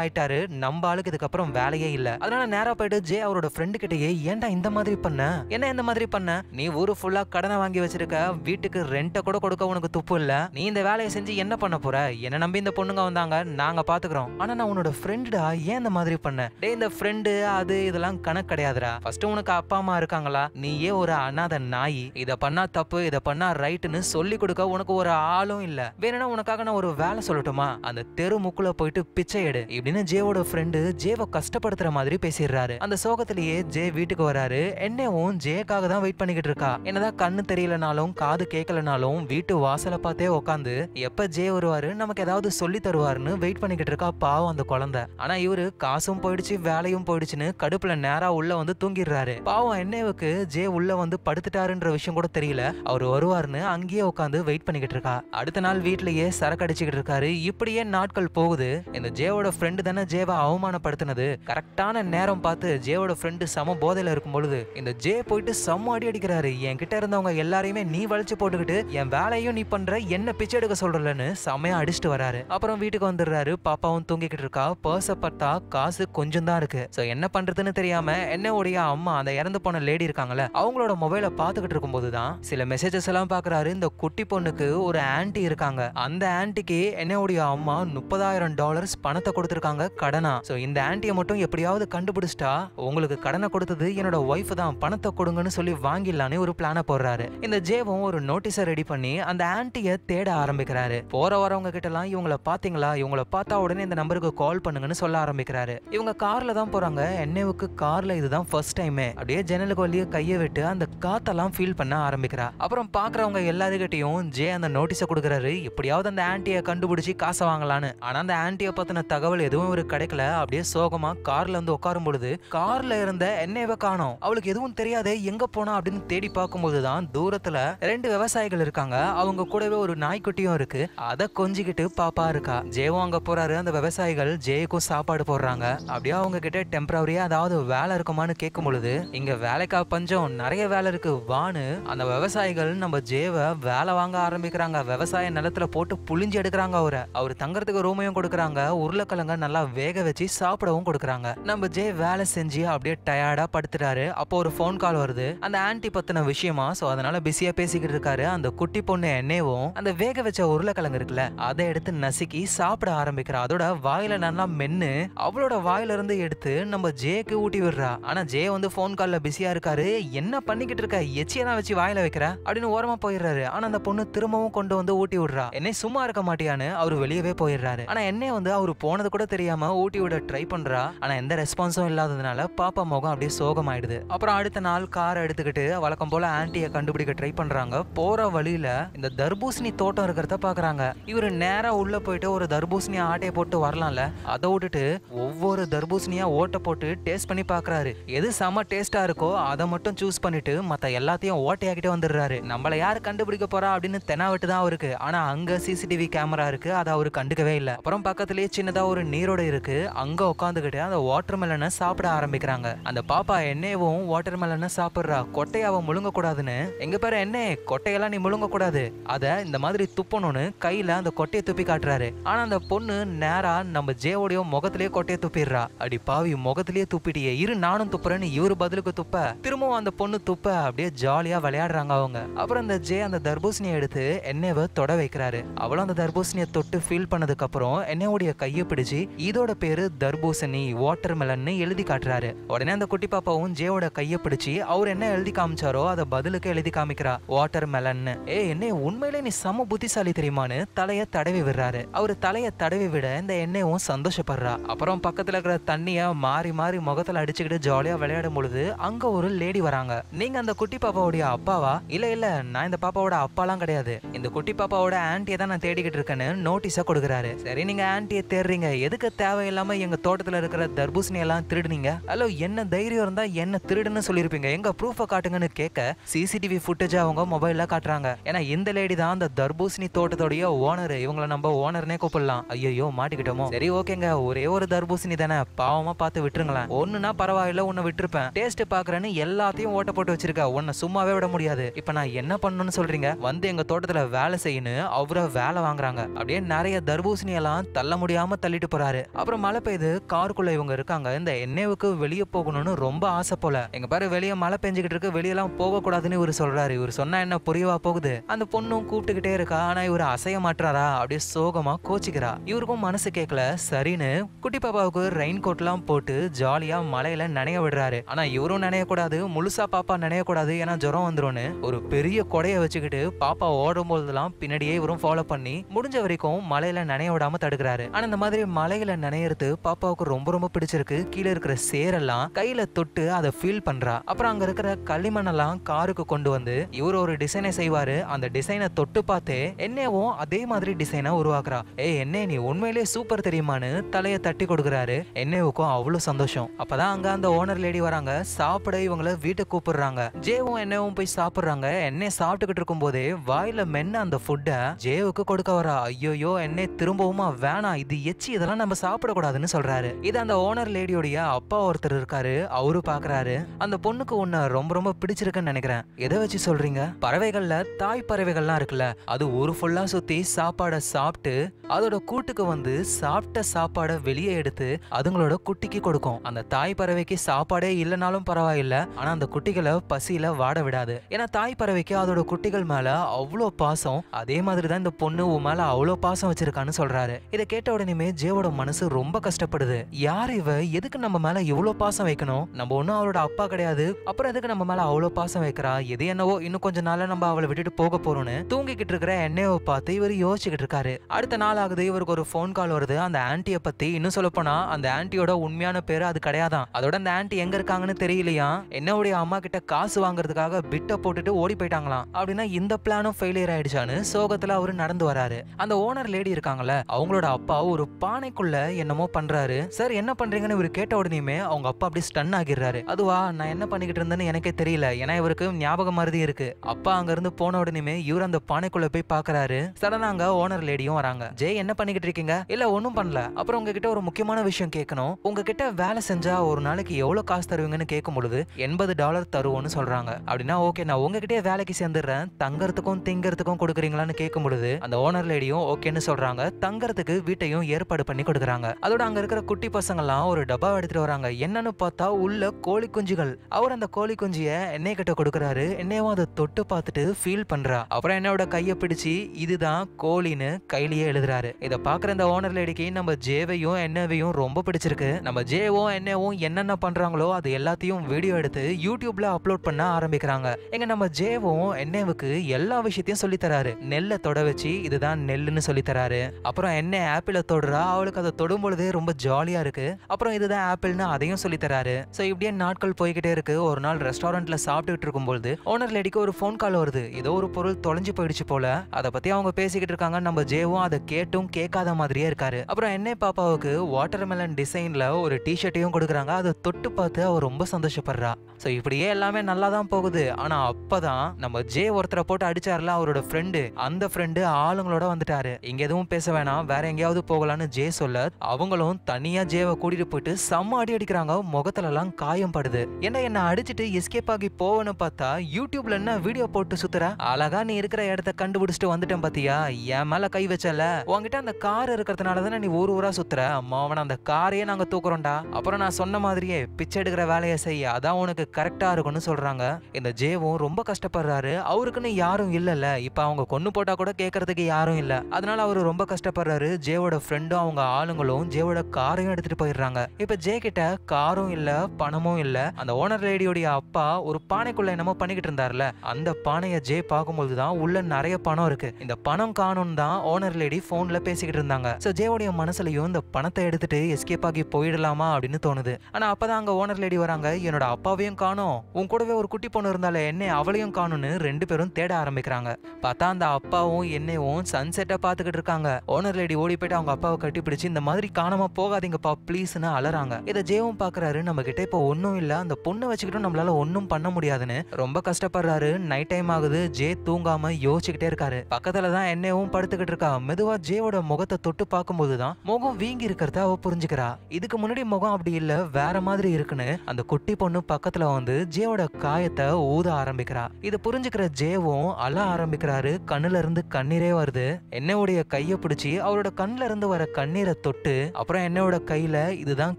ஆயிட்டாரு நம்ம ஆளுக்கு இதுக்கப்புறம் வேலையே இல்ல அதனால நேரா போயிட்டு ஜே அவரோட ஃப்ரெண்டு கிட்டேயே ஏன்டா இந்த மாதிரி பண்ண என்ன இந்த மாதிரி பண்ண நீ ஊரு ஃபுல்லா கடனை வாங்கி வச்சிருக்க வீட்டுக்கு ரெண்ட்டை கூட கொடுக்க உனக்கு துப்பு இல்ல நீ இந்த வேலையை செஞ்சு என்ன பண்ண போற என்ன நம்பி இந்த பொண்ணுங்க வந்தாங்க நாங்க பாத்துக்கிறோம் ஆனா நான் உன்னோட ஃப்ரெண்டுடா ஏன் இந்த மாதிரி பண்ண டே இந்த ஃப்ரெண்டு அது இதெல்லாம் கணக்கு கிடையாதுடா ஃபர்ஸ்ட் உனக்கு அப்பா அம்மா இருக்காங்களா நீயே ஒரு அனாத நாய் இத பண்ணா தப்பு இத பண்ணா ரைட்டுன்னு சொல்லி கொடுக்க உனக்கு ஒரு ஆளும் இல்ல வேணா உனக்காக நான் ஒரு வேலை சொல்லட்டுமா அந்த தெரு முக்குல போயிட்டு பிச்சை எடு இப்படின்னு ஜேவோட ஃப்ரெண்டு ஜேவை கஷ்டப்படுத்துற மாதிரி பேசிடுறாரு அந்த சோகத்திலேயே ஜே வீட்டுக்கு வராரு என்னவும் ஜேக்காக தான் வெயிட் பண்ணிக்கிட்டு இருக்கா என்னதான் கண்ணு தெரியலனாலும் காது கேட்கலனாலும் வீட்டு வாசல் வாசலை பார்த்தே உட்காந்து எப்ப ஜே வருவாரு நமக்கு ஏதாவது சொல்லி தருவாருன்னு வெயிட் பண்ணிக்கிட்டு இருக்கா பாவம் அந்த குழந்தை ஆனா இவரு காசும் போயிடுச்சு வேலையும் போயிடுச்சுன்னு கடுப்புல நேரா உள்ள வந்து தூங்கிடுறாரு பாவம் என்னவுக்கு ஜே உள்ள வந்து படுத்துட்டாருன்ற விஷயம் கூட தெரியல அவர் வருவாருன்னு அங்கேயே உட்காந்து வெயிட் பண்ணிக்கிட்டு இருக்கா அடுத்த நாள் வீட்லயே சரக்கு அடிச்சுக்கிட்டு இருக்காரு இப்படியே நாட்கள் போகுது இந்த ஜேவோட ஃப்ரெண்டு தானே ஜேவை அவமானப்படுத்தினது கரெக்டான நேரம் பார்த்து ஜேவோட ஃப்ரெண்டு சம போதையில இருக்கும் பொழுது இந்த ஜே போயிட்டு செம்ம அடி அடிக்கிறாரு என்கிட்ட இருந்தவங்க எல்லாரையுமே நீ வளைச்சு போட்டுக்கிட்டு என் வேலையும் நீ இப்படி பண்ற என்ன பிச்சை எடுக்க சொல்றலன்னு செமையா அடிச்சுட்டு வராரு அப்புறம் வீட்டுக்கு வந்துடுறாரு பாப்பாவும் தூங்கிக்கிட்டு இருக்கா பர்ச பார்த்தா காசு கொஞ்சம் தான் இருக்கு ஸோ என்ன பண்றதுன்னு தெரியாம உடைய அம்மா அந்த இறந்து போன லேடி இருக்காங்கல்ல அவங்களோட மொபைலை பார்த்துக்கிட்டு இருக்கும் தான் சில மெசேஜஸ் எல்லாம் பாக்குறாரு இந்த குட்டி பொண்ணுக்கு ஒரு ஆன்டி இருக்காங்க அந்த ஆன்டிக்கு உடைய அம்மா முப்பதாயிரம் டாலர்ஸ் பணத்தை கொடுத்துருக்காங்க கடனா ஸோ இந்த ஆன்டியை மட்டும் எப்படியாவது கண்டுபிடிச்சிட்டா உங்களுக்கு கடனை கொடுத்தது என்னோட ஒய்ஃப் தான் பணத்தை கொடுங்கன்னு சொல்லி வாங்கிடலான்னு ஒரு பிளானை போடுறாரு இந்த ஜேவும் ஒரு நோட்டீஸை ரெடி பண்ணி அந்த ஆன்ட்டியை தேட ஆரம்பிக்கிறாரு போற வரவங்க கிட்ட எல்லாம் இவங்கள பாத்தீங்களா இவங்கள பார்த்தா உடனே இந்த நம்பருக்கு கால் பண்ணுங்கன்னு சொல்ல ஆரம்பிக்கிறாரு இவங்க கார்ல தான் போறாங்க என்னவுக்கு கார்ல இதுதான் ஃபர்ஸ்ட் டைமே அப்படியே ஜன்னலுக்கு வழிய கையை விட்டு அந்த காத்தெல்லாம் ஃபீல் பண்ண ஆரம்பிக்கிறா அப்புறம் பாக்குறவங்க எல்லாருக்கிட்டையும் ஜே அந்த நோட்டீஸை கொடுக்குறாரு எப்படியாவது அந்த ஆன்ட்டியை கண்டுபிடிச்சி காசை வாங்கலான்னு ஆனா அந்த ஆன்ட்டியை பத்தின தகவல் எதுவும் இவருக்கு கிடைக்கல அப்படியே சோகமா கார்ல வந்து உட்காரும் பொழுது கார்ல இருந்த என்னவை காணும் அவளுக்கு எதுவும் தெரியாது எங்க போனா அப்படின்னு தேடி பார்க்கும்போது தான் தூரத்துல ரெண்டு விவசாயிகள் இருக்காங்க அவங்க கூடவே ஒரு நாய்க்குட்டியும் இருக்கு அதை கொஞ்சிக்கிட்டு பாப்பா இருக்கா ஜெயவும் அங்க போறாரு அந்த விவசாயிகள் ஜெயக்கும் சாப்பாடு போடுறாங்க அப்படியே அவங்க கிட்ட டெம்பரவரியா அதாவது வேலை இருக்குமான்னு கேட்கும் பொழுது இங்க வேலைக்கா பஞ்சம் நிறைய வேலை இருக்கு வானு அந்த விவசாயிகள் நம்ம ஜெயவை வேலை வாங்க ஆரம்பிக்கிறாங்க விவசாய நிலத்துல போட்டு புளிஞ்சு எடுக்கிறாங்க அவரை அவர் தங்கறதுக்கு ரூமையும் கொடுக்குறாங்க உருளைக்கிழங்க நல்லா வேக வச்சு சாப்பிடவும் கொடுக்குறாங்க நம்ம ஜெய வேலை செஞ்சு அப்படியே டயர்டா படுத்துறாரு அப்போ ஒரு ஃபோன் கால் வருது அந்த ஆன்டி பத்தின விஷயமா ஸோ அதனால பிஸியா பேசிக்கிட்டு இருக்காரு அந்த குட்டி பொண்ணு என்ன நினைவும் அந்த வேக வச்ச உருளைக்கிழங்கு இருக்குல்ல அதை எடுத்து நசுக்கி சாப்பிட ஆரம்பிக்கிறா அதோட வாயில நல்லா மென்னு அவளோட வாயில இருந்து எடுத்து நம்ம ஜேக்கு ஊட்டி விடுறா ஆனா ஜே வந்து போன் கால்ல பிஸியா இருக்காரு என்ன பண்ணிக்கிட்டு இருக்க எச்சியெல்லாம் வச்சு வாயில வைக்கிற அப்படின்னு ஓரமா போயிடுறாரு ஆனா அந்த பொண்ணு திரும்பவும் கொண்டு வந்து ஊட்டி விடுறா என்னை சும்மா இருக்க மாட்டியான்னு அவரு வெளியவே போயிடுறாரு ஆனா என்னை வந்து அவரு போனது கூட தெரியாம ஊட்டி விட ட்ரை பண்றா ஆனா எந்த ரெஸ்பான்ஸும் இல்லாததுனால பாப்பா முகம் அப்படியே சோகமாயிடுது அப்புறம் அடுத்த நாள் கார் எடுத்துக்கிட்டு வழக்கம் போல ஆன்டியை கண்டுபிடிக்க ட்ரை பண்றாங்க போற வழியில இந்த தர்பூசணி தோட்டம் இருக்கிறத பாக்குறாங்க இவர் நேரா உள்ள போயிட்டு ஒரு தர்பூசணி ஆட்டையை போட்டு வரலாம்ல அதை விட்டுட்டு ஒவ்வொரு தர்பூசணியா ஓட்டை போட்டு டேஸ்ட் பண்ணி பாக்குறாரு எது செம டேஸ்டா இருக்கோ அதை மட்டும் சூஸ் பண்ணிட்டு மத்த எல்லாத்தையும் ஓட்டையாக்கிட்டே வந்துடுறாரு நம்மள யார் கண்டுபிடிக்க போறா அப்படின்னு விட்டு தான் அவருக்கு ஆனா அங்க சிசிடிவி கேமரா இருக்கு அதை அவரு கண்டுக்கவே இல்லை அப்புறம் பக்கத்துலயே சின்னதா ஒரு நீரோட இருக்கு அங்க உட்காந்துக்கிட்டு அந்த வாட்டர் மெலனை சாப்பிட ஆரம்பிக்கிறாங்க அந்த பாப்பா என்னையவும் வாட்டர் மெலனை சாப்பிடுறா கொட்டையாவை முழுங்க கூடாதுன்னு எங்க பேர என்ன கொட்டையெல்லாம் நீ முழுங்க கூடாது அதை இந்த மாதிரி துப்பணுன்னு கையில் அந்த கொட்டையை துப்பி காட்டுறாரு ஆனால் அந்த பொண்ணு நேராக நம்ம ஜேவோடைய முகத்திலேயே கொட்டையை துப்பிடுறா அடி பாவி முகத்திலேயே துப்பிட்டியே இரு நானும் துப்புறேன்னு இவரு பதிலுக்கு துப்ப திரும்பவும் அந்த பொண்ணு துப்ப அப்படியே ஜாலியாக விளையாடுறாங்க அவங்க அப்புறம் அந்த ஜே அந்த தர்பூசணியை எடுத்து என்னைவை தொட வைக்கிறாரு அவளும் அந்த தர்பூசணியை தொட்டு ஃபீல் பண்ணதுக்கு அப்புறம் என்னையோடைய கையை பிடிச்சி இதோட பேரு தர்பூசணி வாட்டர் மெலன்னு எழுதி காட்டுறாரு உடனே அந்த குட்டி பாப்பாவும் ஜேவோட கையை பிடிச்சி அவர் என்ன எழுதி காமிச்சாரோ அதை பதிலுக்கு எழுதி காமிக்கிறா வாட்டர் மெலன்னு ஏ என்ன உண்மை உண்மையிலே நீ செம புத்திசாலி தெரியுமான்னு தலையை தடவி விடுறாரு அவர் தலையை தடவி விட இந்த எண்ணெயும் சந்தோஷப்படுறா அப்புறம் பக்கத்துல இருக்கிற தண்ணிய மாறி மாறி முகத்துல அடிச்சுக்கிட்டு ஜாலியா விளையாடும் பொழுது அங்க ஒரு லேடி வராங்க நீங்க அந்த குட்டி பாப்பாவுடைய அப்பாவா இல்ல இல்ல நான் இந்த பாப்பாவோட அப்பாலாம் கிடையாது இந்த குட்டி பாப்பாவோட ஆன்டியை தான் நான் தேடிக்கிட்டு இருக்கேன்னு நோட்டீஸா கொடுக்குறாரு சரி நீங்க ஆன்டியை தேடுறீங்க எதுக்கு தேவையில்லாம எங்க தோட்டத்துல இருக்கிற தர்பூசணி எல்லாம் திருடுனீங்க ஹலோ என்ன தைரியம் இருந்தா என்ன திருடுன்னு சொல்லியிருப்பீங்க எங்க ப்ரூஃபை காட்டுங்கன்னு கேட்க சிசிடிவி ஃபுட்டேஜ் அவங்க மொபைல்ல காட்டுறாங்க ஏன்னா இந்த லேடி முன்னாடி தான் அந்த தர்பூசணி தோட்டத்தோடைய ஓனர் இவங்களை நம்ம ஓனர்னே கூப்பிடலாம் ஐயோ மாட்டிக்கிட்டோமோ சரி ஓகேங்க ஒரே ஒரு தர்பூசணி தானே பாவமா பார்த்து விட்டுருங்களேன் ஒண்ணுனா பரவாயில்ல உன்னை விட்டுருப்பேன் டேஸ்ட் பாக்குறேன்னு எல்லாத்தையும் ஓட்ட போட்டு வச்சிருக்க உன்னை சும்மாவே விட முடியாது இப்ப நான் என்ன பண்ணணும்னு சொல்றீங்க வந்து எங்க தோட்டத்துல வேலை செய்யணும் அவரை வேலை வாங்குறாங்க அப்படியே நிறைய தர்பூசணி எல்லாம் தள்ள முடியாம தள்ளிட்டு போறாரு அப்புறம் மழை பெய்து காருக்குள்ள இவங்க இருக்காங்க இந்த எண்ணெய்வுக்கு வெளியே போகணும்னு ரொம்ப ஆசை போல எங்க பாரு வெளியே மழை பெஞ்சுக்கிட்டு இருக்கு வெளியெல்லாம் போக கூடாதுன்னு இவர் சொல்றாரு இவர் சொன்னா என்ன புரியவா போகுது அந்த பொண்ணு இன்னும் கூப்பிட்டுகிட்டே இருக்கா ஆனா இவர் அசைய மாட்டாரா அப்படியே சோகமா கோச்சிக்கிறா இவருக்கும் மனசு கேட்கல சரின்னு குட்டி பாப்பாவுக்கு ரெயின் கோட் எல்லாம் போட்டு ஜாலியா மலையில நனைய விடுறாரு ஆனா இவரும் கூடாது முழுசா பாப்பா கூடாது ஏன்னா ஜுரம் வந்துரும்னு ஒரு பெரிய கொடையை வச்சுக்கிட்டு பாப்பா ஓடும் போதெல்லாம் பின்னாடியே இவரும் ஃபாலோ பண்ணி முடிஞ்ச வரைக்கும் மலையில நனைய விடாம தடுக்கிறாரு ஆனா இந்த மாதிரி மலையில நனையறது பாப்பாவுக்கு ரொம்ப ரொம்ப பிடிச்சிருக்கு கீழே இருக்கிற சேரெல்லாம் கையில தொட்டு அதை ஃபீல் பண்றா அப்புறம் அங்க இருக்கிற களிமண் எல்லாம் காருக்கு கொண்டு வந்து இவர் ஒரு டிசைனை செய்வாரு அந்த டிசைனை டிசைனை தொட்டு பார்த்து என்னவும் அதே மாதிரி டிசைனை உருவாக்குறா ஏ என்ன நீ உண்மையிலேயே சூப்பர் தெரியுமான்னு தலையை தட்டி கொடுக்குறாரு என்னேவுக்கும் அவ்வளோ சந்தோஷம் அப்பதான் அங்க அந்த ஓனர் லேடி வராங்க சாப்பிட இவங்கள வீட்டை கூப்பிடுறாங்க ஜேவும் என்னவும் போய் சாப்பிடுறாங்க என்னே சாப்பிட்டுக்கிட்டு இருக்கும் போதே வாயில மென்ன அந்த ஃபுட்டை ஜேவுக்கு கொடுக்க வரா ஐயோயோ என்னே திரும்பவுமா வேணாம் இது எச்சி இதெல்லாம் நம்ம சாப்பிடக்கூடாதுன்னு சொல்றாரு இது அந்த ஓனர் லேடியோடைய அப்பா ஒருத்தர் இருக்காரு அவரு பாக்குறாரு அந்த பொண்ணுக்கு உன்ன ரொம்ப ரொம்ப பிடிச்சிருக்குன்னு நினைக்கிறேன் எதை வச்சு சொல்றீங்க பறவைகள்ல தாய் பறவைகள்லாம் மரம் இருக்குல்ல அது ஒரு ஃபுல்லாக சுற்றி சாப்பாடை சாப்பிட்டு அதோட கூட்டுக்கு வந்து சாப்பிட்ட சாப்பாடை வெளியே எடுத்து அதுங்களோட குட்டிக்கு கொடுக்கும் அந்த தாய் பறவைக்கு சாப்பாடே இல்லைனாலும் பரவாயில்ல ஆனால் அந்த குட்டிகளை பசியில் வாட விடாது ஏன்னா தாய் பறவைக்கு அதோட குட்டிகள் மேலே அவ்வளோ பாசம் அதே மாதிரி தான் இந்த பொண்ணு உன் மேலே அவ்வளோ பாசம் வச்சிருக்கான்னு சொல்கிறாரு இதை கேட்ட உடனேமே ஜேவோட மனசு ரொம்ப கஷ்டப்படுது யார் இவ எதுக்கு நம்ம மேல இவ்வளோ பாசம் வைக்கணும் நம்ம ஒன்றும் அவளோட அப்பா கிடையாது அப்புறம் எதுக்கு நம்ம மேல அவ்வளோ பாசம் வைக்கிறா எது என்னவோ இன்னும் கொஞ்ச நாள்ல நம்ம அவளை விட்டுட்டு போக போறோம்னு தூங்கிக்கிட்டு இருக்கிற என்னையோ பார்த்து இவர் யோசிச்சுக்கிட்டு இருக்காரு அடுத்த நாள் ஆகுது இவருக்கு ஒரு ஃபோன் கால் வருது அந்த ஆன்டியை பத்தி இன்னும் போனா அந்த ஆன்டியோட உண்மையான பேர் அது கிடையாதான் அதோட அந்த ஆன்டி எங்க இருக்காங்கன்னு தெரியலையா என்னுடைய அம்மா கிட்ட காசு வாங்குறதுக்காக பிட்டை போட்டுட்டு ஓடி போயிட்டாங்களாம் அப்படின்னா இந்த பிளானும் ஃபெயிலியர் ஆயிடுச்சான்னு சோகத்துல அவரு நடந்து வராரு அந்த ஓனர் லேடி இருக்காங்கல்ல அவங்களோட அப்பா ஒரு பானைக்குள்ள என்னமோ பண்றாரு சார் என்ன பண்றீங்கன்னு இவர் கேட்ட உடனேயுமே அவங்க அப்பா அப்படியே ஸ்டன் ஆகிடுறாரு அதுவா நான் என்ன பண்ணிக்கிட்டு இருந்தேன்னு எனக்கே தெரியல ஏன்னா இவருக்கு ஞாபகம் மாதிரி இருக்கு அப்பா அங்க இருந்து போன உடனேயுமே இவர் அந்த அந்த பானைக்குள்ள போய் பாக்குறாரு சடனா அங்க ஓனர் லேடியும் வராங்க ஜெய் என்ன பண்ணிக்கிட்டு இருக்கீங்க இல்ல ஒன்னும் பண்ணல அப்புறம் உங்ககிட்ட ஒரு முக்கியமான விஷயம் கேட்கணும் உங்ககிட்ட வேலை செஞ்சா ஒரு நாளைக்கு எவ்வளவு காசு தருவீங்கன்னு கேட்கும் பொழுது எண்பது டாலர் தருவோம்னு சொல்றாங்க அப்படின்னா ஓகே நான் உங்ககிட்டயே வேலைக்கு சேர்ந்துடுறேன் தங்கறதுக்கும் திங்கறதுக்கும் கொடுக்குறீங்களான்னு கேட்கும் பொழுது அந்த ஓனர் லேடியும் ஓகேன்னு சொல்றாங்க தங்கறதுக்கு வீட்டையும் ஏற்பாடு பண்ணி கொடுக்குறாங்க அதோட அங்க இருக்கிற குட்டி பசங்க எல்லாம் ஒரு டப்பா எடுத்துட்டு வராங்க என்னன்னு பார்த்தா உள்ள கோழி குஞ்சுகள் அவர் அந்த கோழி குஞ்சிய என்னைய கிட்ட கொடுக்குறாரு என்னையும் அதை தொட்டு பார்த்துட்டு ஃபீல் பண்றா அப்புறம் என்னோட கையை பிடிச்சி இதுதான் கோலின்னு கையிலேயே எழுதுறாரு இதை பார்க்குற இந்த ஓனர் லேடிக்கு நம்ம ஜேவையும் என்னவையும் ரொம்ப பிடிச்சிருக்கு நம்ம ஜேவோ என்னவும் என்னென்ன பண்றாங்களோ அது எல்லாத்தையும் வீடியோ எடுத்து யூடியூப்ல அப்லோட் பண்ண ஆரம்பிக்கிறாங்க எங்க நம்ம ஜேவோ என்னவுக்கு எல்லா விஷயத்தையும் தராரு நெல்லை தொட வச்சு இதுதான் நெல்லுன்னு தராரு அப்புறம் என்ன ஆப்பிள தொடுறா அவளுக்கு அதை தொடும் பொழுதே ரொம்ப ஜாலியாக இருக்கு அப்புறம் இதுதான் ஆப்பிள்னு அதையும் தராரு ஸோ இப்படியே நாட்கள் போய்கிட்டே இருக்கு ஒரு நாள் ரெஸ்டாரண்ட்ல சாப்பிட்டுட்டு போது ஓனர் லேடிக்கு ஒரு ஃபோன் கால் வருது ஏதோ ஒரு பொருள் தொலைஞ்சு போயிடுச்சு போல அதை பத்தி அவங்க பேசிக்கிட்டு இருக்காங்க நம்ம ஜேவும் அதை கேட்டும் கேட்காத மாதிரியே இருக்காரு அப்புறம் என்ன பாப்பாவுக்கு வாட்டர் மெலன் டிசைன்ல ஒரு டிஷர்ட்டையும் கொடுக்குறாங்க அதை தொட்டு பார்த்து அவர் ரொம்ப சந்தோஷப்படுறா ஸோ இப்படியே எல்லாமே நல்லா தான் போகுது ஆனா அப்பதான் நம்ம ஜே ஒருத்தரை போட்டு அடிச்சார்ல அவரோட ஃப்ரெண்டு அந்த ஃப்ரெண்டு ஆளுங்களோட வந்துட்டாரு இங்க எதுவும் பேச வேணாம் வேற எங்கேயாவது போகலான்னு ஜே சொல்ல அவங்களும் தனியா ஜேவை கூட்டிட்டு போயிட்டு செம்ம அடி அடிக்கிறாங்க முகத்துல எல்லாம் காயம் படுது என்ன என்ன அடிச்சுட்டு எஸ்கேப் ஆகி போவன்னு பார்த்தா யூடியூப்ல என்ன வீடியோ போட்டு சுத்துற அழகா நீ இருக்கிற இடத்த கண்டுபிடிச்சிட்டு வந்துட்டேன் பாத்தியா என் மேல கை வச்சல உங்ககிட்ட அந்த கார் இருக்கிறதுனால நீ ஊர் ஊரா சுத்துற மாவன அந்த காரையே நாங்க தூக்குறோம்டா அப்புறம் நான் சொன்ன மாதிரியே பிச்சை எடுக்கிற வேலையை செய்ய அதான் உனக்கு கரெக்டா இருக்கும்னு சொல்றாங்க இந்த ஜேவும் ரொம்ப கஷ்டப்படுறாரு அவருக்குன்னு யாரும் இல்லல்ல இப்ப அவங்க கொண்டு போட்டா கூட கேட்கறதுக்கு யாரும் இல்ல அதனால அவரு ரொம்ப கஷ்டப்படுறாரு ஜேவோட ஃப்ரெண்டும் அவங்க ஆளுங்களும் ஜேவோட காரையும் எடுத்துட்டு போயிடுறாங்க இப்ப ஜே கிட்ட காரும் இல்ல பணமும் இல்ல அந்த ஓனர் லேடியோடைய அப்பா ஒரு பானைக்குள்ள என்னமோ பண்ணிக்கிட்டு இருந்தார்ல அந்த பானைய ஜே பார்க்கும்போது தான் உள்ள உள்ள நிறைய பணம் இருக்கு இந்த பணம் காணும் தான் ஓனர் லேடி போன்ல பேசிக்கிட்டு இருந்தாங்க ஸோ ஜேவோடைய மனசுலயும் இந்த பணத்தை எடுத்துட்டு எஸ்கேப் ஆகி போயிடலாமா அப்படின்னு தோணுது ஆனா அப்பதான் அங்க ஓனர் லேடி வராங்க என்னோட அப்பாவையும் காணும் உன் கூடவே ஒரு குட்டி பொண்ணு இருந்தாலே என்ன அவளையும் காணும்னு ரெண்டு பேரும் தேட ஆரம்பிக்கிறாங்க பார்த்தா அந்த அப்பாவும் என்னையும் சன்செட்டை பார்த்துக்கிட்டு இருக்காங்க ஓனர் லேடி ஓடி போயிட்டு அவங்க அப்பாவை கட்டிப்பிடிச்சு இந்த மாதிரி காணாம போகாதீங்கப்பா ப்ளீஸ்னு அலறாங்க இதை ஜேவும் பாக்குறாரு நம்ம கிட்ட இப்போ ஒன்றும் இல்லை அந்த பொண்ணை வச்சுக்கிட்டும் நம்மளால ஒன்றும் பண்ண முடியாதுன்னு ரொம்ப கஷ்டப்படுறாரு நைட் டைம் ஆகுது ஜே தூங்காம அவன் யோசிச்சுக்கிட்டே இருக்காரு பக்கத்துல தான் என்னவும் படுத்துக்கிட்டு இருக்கா மெதுவா ஜேவோட முகத்தை தொட்டு பார்க்கும்போது தான் முகம் வீங்கி இருக்கிறத அவ புரிஞ்சுக்கிறா இதுக்கு முன்னாடி முகம் அப்படி இல்ல வேற மாதிரி இருக்குன்னு அந்த குட்டி பொண்ணு பக்கத்துல வந்து ஜேவோட காயத்தை ஊத ஆரம்பிக்கிறா இதை புரிஞ்சுக்கிற ஜேவும் அழ ஆரம்பிக்கிறாரு கண்ணுல இருந்து கண்ணீரே வருது என்னவுடைய கையை பிடிச்சி அவரோட கண்ணுல இருந்து வர கண்ணீரை தொட்டு அப்புறம் என்னோட கையில இதுதான்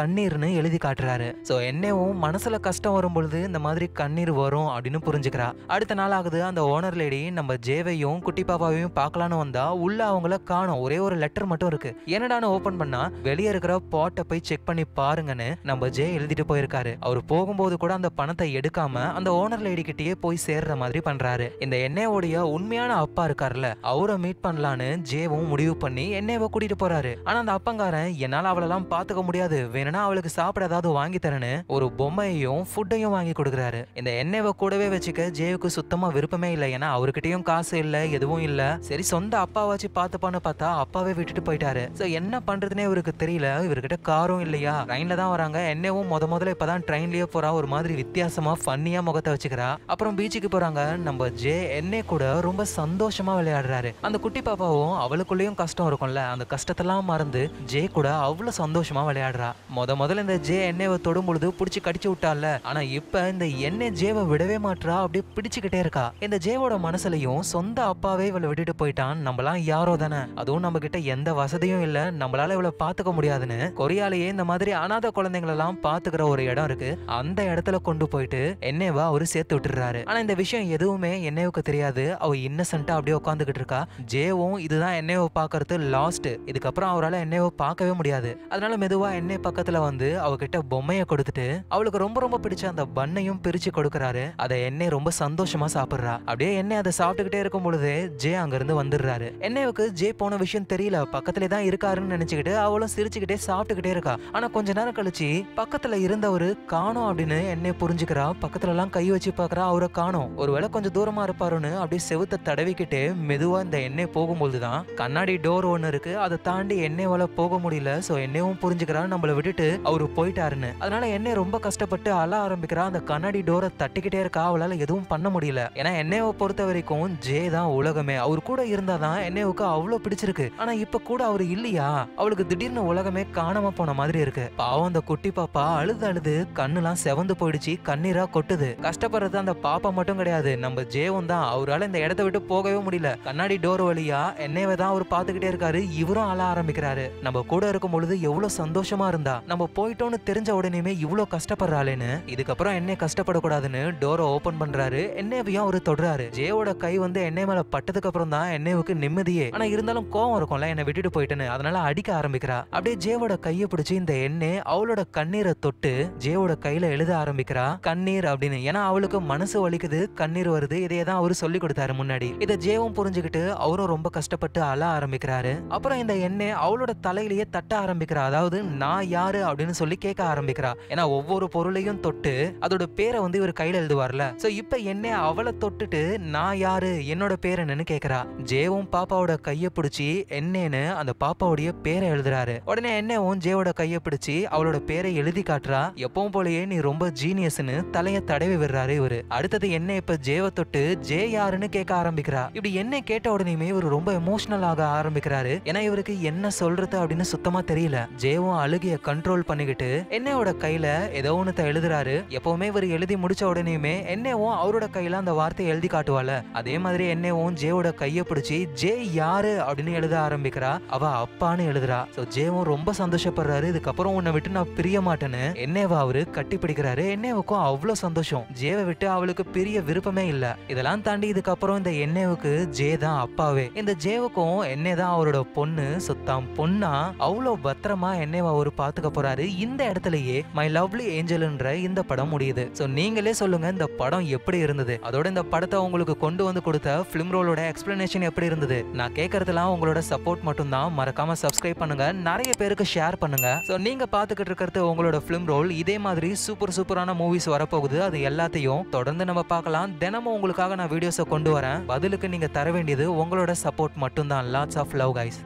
கண்ணீர்னு எழுதி காட்டுறாரு சோ என்னவும் மனசுல கஷ்டம் வரும் பொழுது இந்த மாதிரி கண்ணீர் வரும் அப்படின்னு புரிஞ்சுக்கிறா அடுத்த நாள் ஆகுது அந்த ஓனர் லேடி நம்ம ஜேவையும் ஜேவையும் பாப்பாவையும் பார்க்கலான்னு வந்தா உள்ள அவங்கள காணும் ஒரே ஒரு லெட்டர் மட்டும் இருக்கு என்னடான்னு ஓபன் பண்ணா வெளியே இருக்கிற பாட்டை போய் செக் பண்ணி பாருங்கன்னு நம்ம ஜே எழுதிட்டு போயிருக்காரு அவர் போகும்போது கூட அந்த பணத்தை எடுக்காம அந்த ஓனர் லேடி கிட்டயே போய் சேர்ற மாதிரி பண்றாரு இந்த எண்ணெயோடைய உண்மையான அப்பா இருக்காருல்ல அவரை மீட் பண்ணலான்னு ஜேவும் முடிவு பண்ணி எண்ணெயவை கூட்டிட்டு போறாரு ஆனா அந்த அப்பங்காரன் என்னால அவளெல்லாம் பாத்துக்க முடியாது வேணும்னா அவளுக்கு சாப்பிட ஏதாவது வாங்கி தரேன்னு ஒரு பொம்மையையும் ஃபுட்டையும் வாங்கி கொடுக்குறாரு இந்த எண்ணெயவை கூடவே வச்சுக்க ஜேவுக்கு சுத்தமா விருப்பமே இல்லை ஏன்னா அவர்கிட்டயும் கையிலும் காசு இல்ல எதுவும் இல்ல சரி சொந்த அப்பாவாச்சு பண்ண பார்த்தா அப்பாவே விட்டுட்டு போயிட்டாரு சோ என்ன பண்றதுனே இவருக்கு தெரியல இவர்கிட்ட காரும் இல்லையா ட்ரெயின்ல தான் வராங்க என்னவும் முத முதல்ல இப்பதான் ட்ரெயின்லயே போறா ஒரு மாதிரி வித்தியாசமா பண்ணியா முகத்தை வச்சுக்கிறா அப்புறம் பீச்சுக்கு போறாங்க நம்ம ஜே என்னே கூட ரொம்ப சந்தோஷமா விளையாடுறாரு அந்த குட்டி பாப்பாவும் அவளுக்குள்ளேயும் கஷ்டம் இருக்கும்ல அந்த கஷ்டத்தெல்லாம் மறந்து ஜே கூட அவ்வளவு சந்தோஷமா விளையாடுறா முத முதல்ல இந்த ஜே எண்ணெயை தொடும் பொழுது பிடிச்சி கடிச்சு விட்டால ஆனா இப்ப இந்த எண்ணெய் ஜேவை விடவே மாட்டா அப்படியே பிடிச்சுக்கிட்டே இருக்கா இந்த ஜேவோட மனசுலயும் தெரியும் சொந்த அப்பாவே இவளை விட்டுட்டு போயிட்டான் நம்மளாம் யாரோ தானே அதுவும் நம்ம கிட்ட எந்த வசதியும் இல்ல நம்மளால இவளை பாத்துக்க முடியாதுன்னு கொரியாலேயே இந்த மாதிரி அனாத குழந்தைங்களெல்லாம் பாத்துக்கிற ஒரு இடம் இருக்கு அந்த இடத்துல கொண்டு போயிட்டு என்னேவா அவரு சேர்த்து விட்டுறாரு ஆனா இந்த விஷயம் எதுவுமே என்னேவுக்கு தெரியாது அவ இன்னசென்ட்டா அப்படியே உட்காந்துகிட்டு இருக்கா ஜேவும் இதுதான் என்னையோ பாக்குறது லாஸ்ட் இதுக்கப்புறம் அவரால் என்னையோ பார்க்கவே முடியாது அதனால மெதுவா என்னை பக்கத்துல வந்து அவகிட்ட பொம்மையை கொடுத்துட்டு அவளுக்கு ரொம்ப ரொம்ப பிடிச்ச அந்த பண்ணையும் பிரிச்சு கொடுக்கறாரு அதை என்னை ரொம்ப சந்தோஷமா சாப்பிடுறா அப்படியே என்னை அதை சாப்பிட்டு கேட்டுக்கிட்டே இருக்கும் பொழுது ஜே அங்கேருந்து வந்துடுறாரு என்னைவுக்கு ஜே போன விஷயம் தெரியல பக்கத்துல தான் இருக்காருன்னு நினச்சிக்கிட்டு அவளும் சிரிச்சுக்கிட்டே சாப்பிட்டுக்கிட்டே இருக்கா ஆனால் கொஞ்ச நேரம் கழிச்சு பக்கத்தில் இருந்தவர் காணும் அப்படின்னு என்னை புரிஞ்சுக்கிறா பக்கத்துலலாம் கை வச்சு பார்க்குறா அவரை காணும் ஒருவேளை கொஞ்சம் தூரமாக இருப்பாருன்னு அப்படியே செவுத்த தடவிக்கிட்டு மெதுவாக இந்த எண்ணெய் போகும்போதுதான் தான் கண்ணாடி டோர் ஒன்று இருக்குது அதை தாண்டி வள போக முடியல ஸோ என்னையும் புரிஞ்சுக்கிறா நம்மளை விட்டுட்டு அவரு போயிட்டாருன்னு அதனால என்னை ரொம்ப கஷ்டப்பட்டு அழ ஆரம்பிக்கிறா அந்த கண்ணாடி டோரை தட்டிக்கிட்டே இருக்கா அவளால் எதுவும் பண்ண முடியல ஏன்னா என்னையை பொறுத்த வரைக்கும் வெறும் ஜே தான் உலகமே அவர் கூட இருந்தாதான் என்னைவுக்கு அவ்வளோ பிடிச்சிருக்கு ஆனா இப்ப கூட அவர் இல்லையா அவளுக்கு திடீர்னு உலகமே காணாம போன மாதிரி இருக்கு பாவம் அந்த குட்டி பாப்பா அழுது அழுது கண்ணுலாம் செவந்து போயிடுச்சு கண்ணீரா கொட்டுது கஷ்டப்படுறது அந்த பாப்பா மட்டும் கிடையாது நம்ம ஜேவும் தான் அவரால் இந்த இடத்த விட்டு போகவே முடியல கண்ணாடி டோர் வழியா என்னையவே தான் அவர் பார்த்துக்கிட்டே இருக்காரு இவரும் அழ ஆரம்பிக்கிறாரு நம்ம கூட இருக்கும் பொழுது எவ்வளவு சந்தோஷமா இருந்தா நம்ம போயிட்டோம்னு தெரிஞ்ச உடனேமே இவ்வளவு கஷ்டப்படுறாளேன்னு இதுக்கப்புறம் என்ன கஷ்டப்படக்கூடாதுன்னு டோரை ஓபன் பண்றாரு என்னையவையும் அவர் தொடுறாரு ஜேவோட கை வந்து எண்ணெய் மேல பட்டதுக்கு அப்புறம் தான் எண்ணெய்வுக்கு நிம்மதியே ஆனா இருந்தாலும் கோவம் இருக்கும்ல என்னை விட்டுட்டு போயிட்டேன்னு அதனால அடிக்க ஆரம்பிக்கிறா அப்படியே ஜேவோட கையை பிடிச்சி இந்த எண்ணெய் அவளோட கண்ணீரை தொட்டு ஜேவோட கையில எழுத ஆரம்பிக்கிறா கண்ணீர் அப்படின்னு ஏன்னா அவளுக்கு மனசு வலிக்குது கண்ணீர் வருது இதையதான் தான் அவரு சொல்லி கொடுத்தாரு முன்னாடி இதை ஜேவும் புரிஞ்சுக்கிட்டு அவரும் ரொம்ப கஷ்டப்பட்டு அழ ஆரம்பிக்கிறாரு அப்புறம் இந்த எண்ணெய் அவளோட தலையிலேயே தட்ட ஆரம்பிக்கிறா அதாவது நான் யாரு அப்படின்னு சொல்லி கேட்க ஆரம்பிக்கிறா ஏன்னா ஒவ்வொரு பொருளையும் தொட்டு அதோட பேரை வந்து இவர் கையில எழுதுவார்ல சோ இப்ப என்ன அவளை தொட்டுட்டு நான் யாரு என்னோட பேர் என்னன்னு கேக்குறா ஜேவும் பாப்பாவோட கைய பிடிச்சி என்னன்னு அந்த பாப்பாவுடைய பேரை எழுதுறாரு உடனே என்னவும் ஜேவோட கைய பிடிச்சி அவளோட பேரை எழுதி காட்டுறா எப்பவும் போலயே நீ ரொம்ப ஜீனியஸ்னு தலைய தடவி விடுறாரு இவரு அடுத்தது என்ன இப்ப ஜேவ தொட்டு ஜே யாருன்னு கேட்க ஆரம்பிக்கிறா இப்படி என்ன கேட்ட உடனேயுமே இவர் ரொம்ப எமோஷனல் ஆக ஆரம்பிக்கிறாரு ஏன்னா இவருக்கு என்ன சொல்றது அப்படின்னு சுத்தமா தெரியல ஜேவும் அழுகிய கண்ட்ரோல் பண்ணிக்கிட்டு என்னையோட கையில ஏதோ ஒன்னு எழுதுறாரு எப்பவுமே இவர் எழுதி முடிச்ச உடனேயுமே என்னவோ அவரோட கையில அந்த வார்த்தையை எழுதி காட்டுவாள அதே அதே மாதிரி என்னவும் ஜேவோட கையை பிடிச்சி ஜே யாரு அப்படின்னு எழுத ஆரம்பிக்கிறா அவ அப்பான்னு எழுதுறா ஸோ ஜேவும் ரொம்ப சந்தோஷப்படுறாரு இதுக்கப்புறம் உன்னை விட்டு நான் பிரிய மாட்டேன்னு என்னவா அவரு கட்டி பிடிக்கிறாரு என்னவுக்கும் அவ்வளோ சந்தோஷம் ஜேவை விட்டு அவளுக்கு பெரிய விருப்பமே இல்ல இதெல்லாம் தாண்டி இதுக்கப்புறம் இந்த என்னவுக்கு ஜே தான் அப்பாவே இந்த ஜேவுக்கும் என்னே தான் அவரோட பொண்ணு ஸோ தாம் பொண்ணா அவ்வளோ பத்திரமா என்னவா அவரு பாத்துக்க போறாரு இந்த இடத்துலயே மை லவ்லி ஏஞ்சல்ன்ற இந்த படம் முடியுது ஸோ நீங்களே சொல்லுங்க இந்த படம் எப்படி இருந்தது அதோட இந்த படத்தை உங்களுக்கு கொண்டு வந்து கொடுத்த ஃபிலிம் ரோலோட எக்ஸ்பிளனேஷன் எப்படி இருந்தது நான் கேட்கறதுலாம் உங்களோட சப்போர்ட் மட்டும் தான் மறக்காம சப்ஸ்கிரைப் பண்ணுங்க நிறைய பேருக்கு ஷேர் பண்ணுங்க ஸோ நீங்க பாத்துக்கிட்டு இருக்கிறது உங்களோட ஃபிலிம் ரோல் இதே மாதிரி சூப்பர் சூப்பரான மூவிஸ் வரப்போகுது அது எல்லாத்தையும் தொடர்ந்து நம்ம பார்க்கலாம் தினமும் உங்களுக்காக நான் வீடியோஸை கொண்டு வரேன் பதிலுக்கு நீங்க தர வேண்டியது உங்களோட சப்போர்ட் மட்டும் தான் லாட்ஸ் ஆஃப் லவ் கைஸ்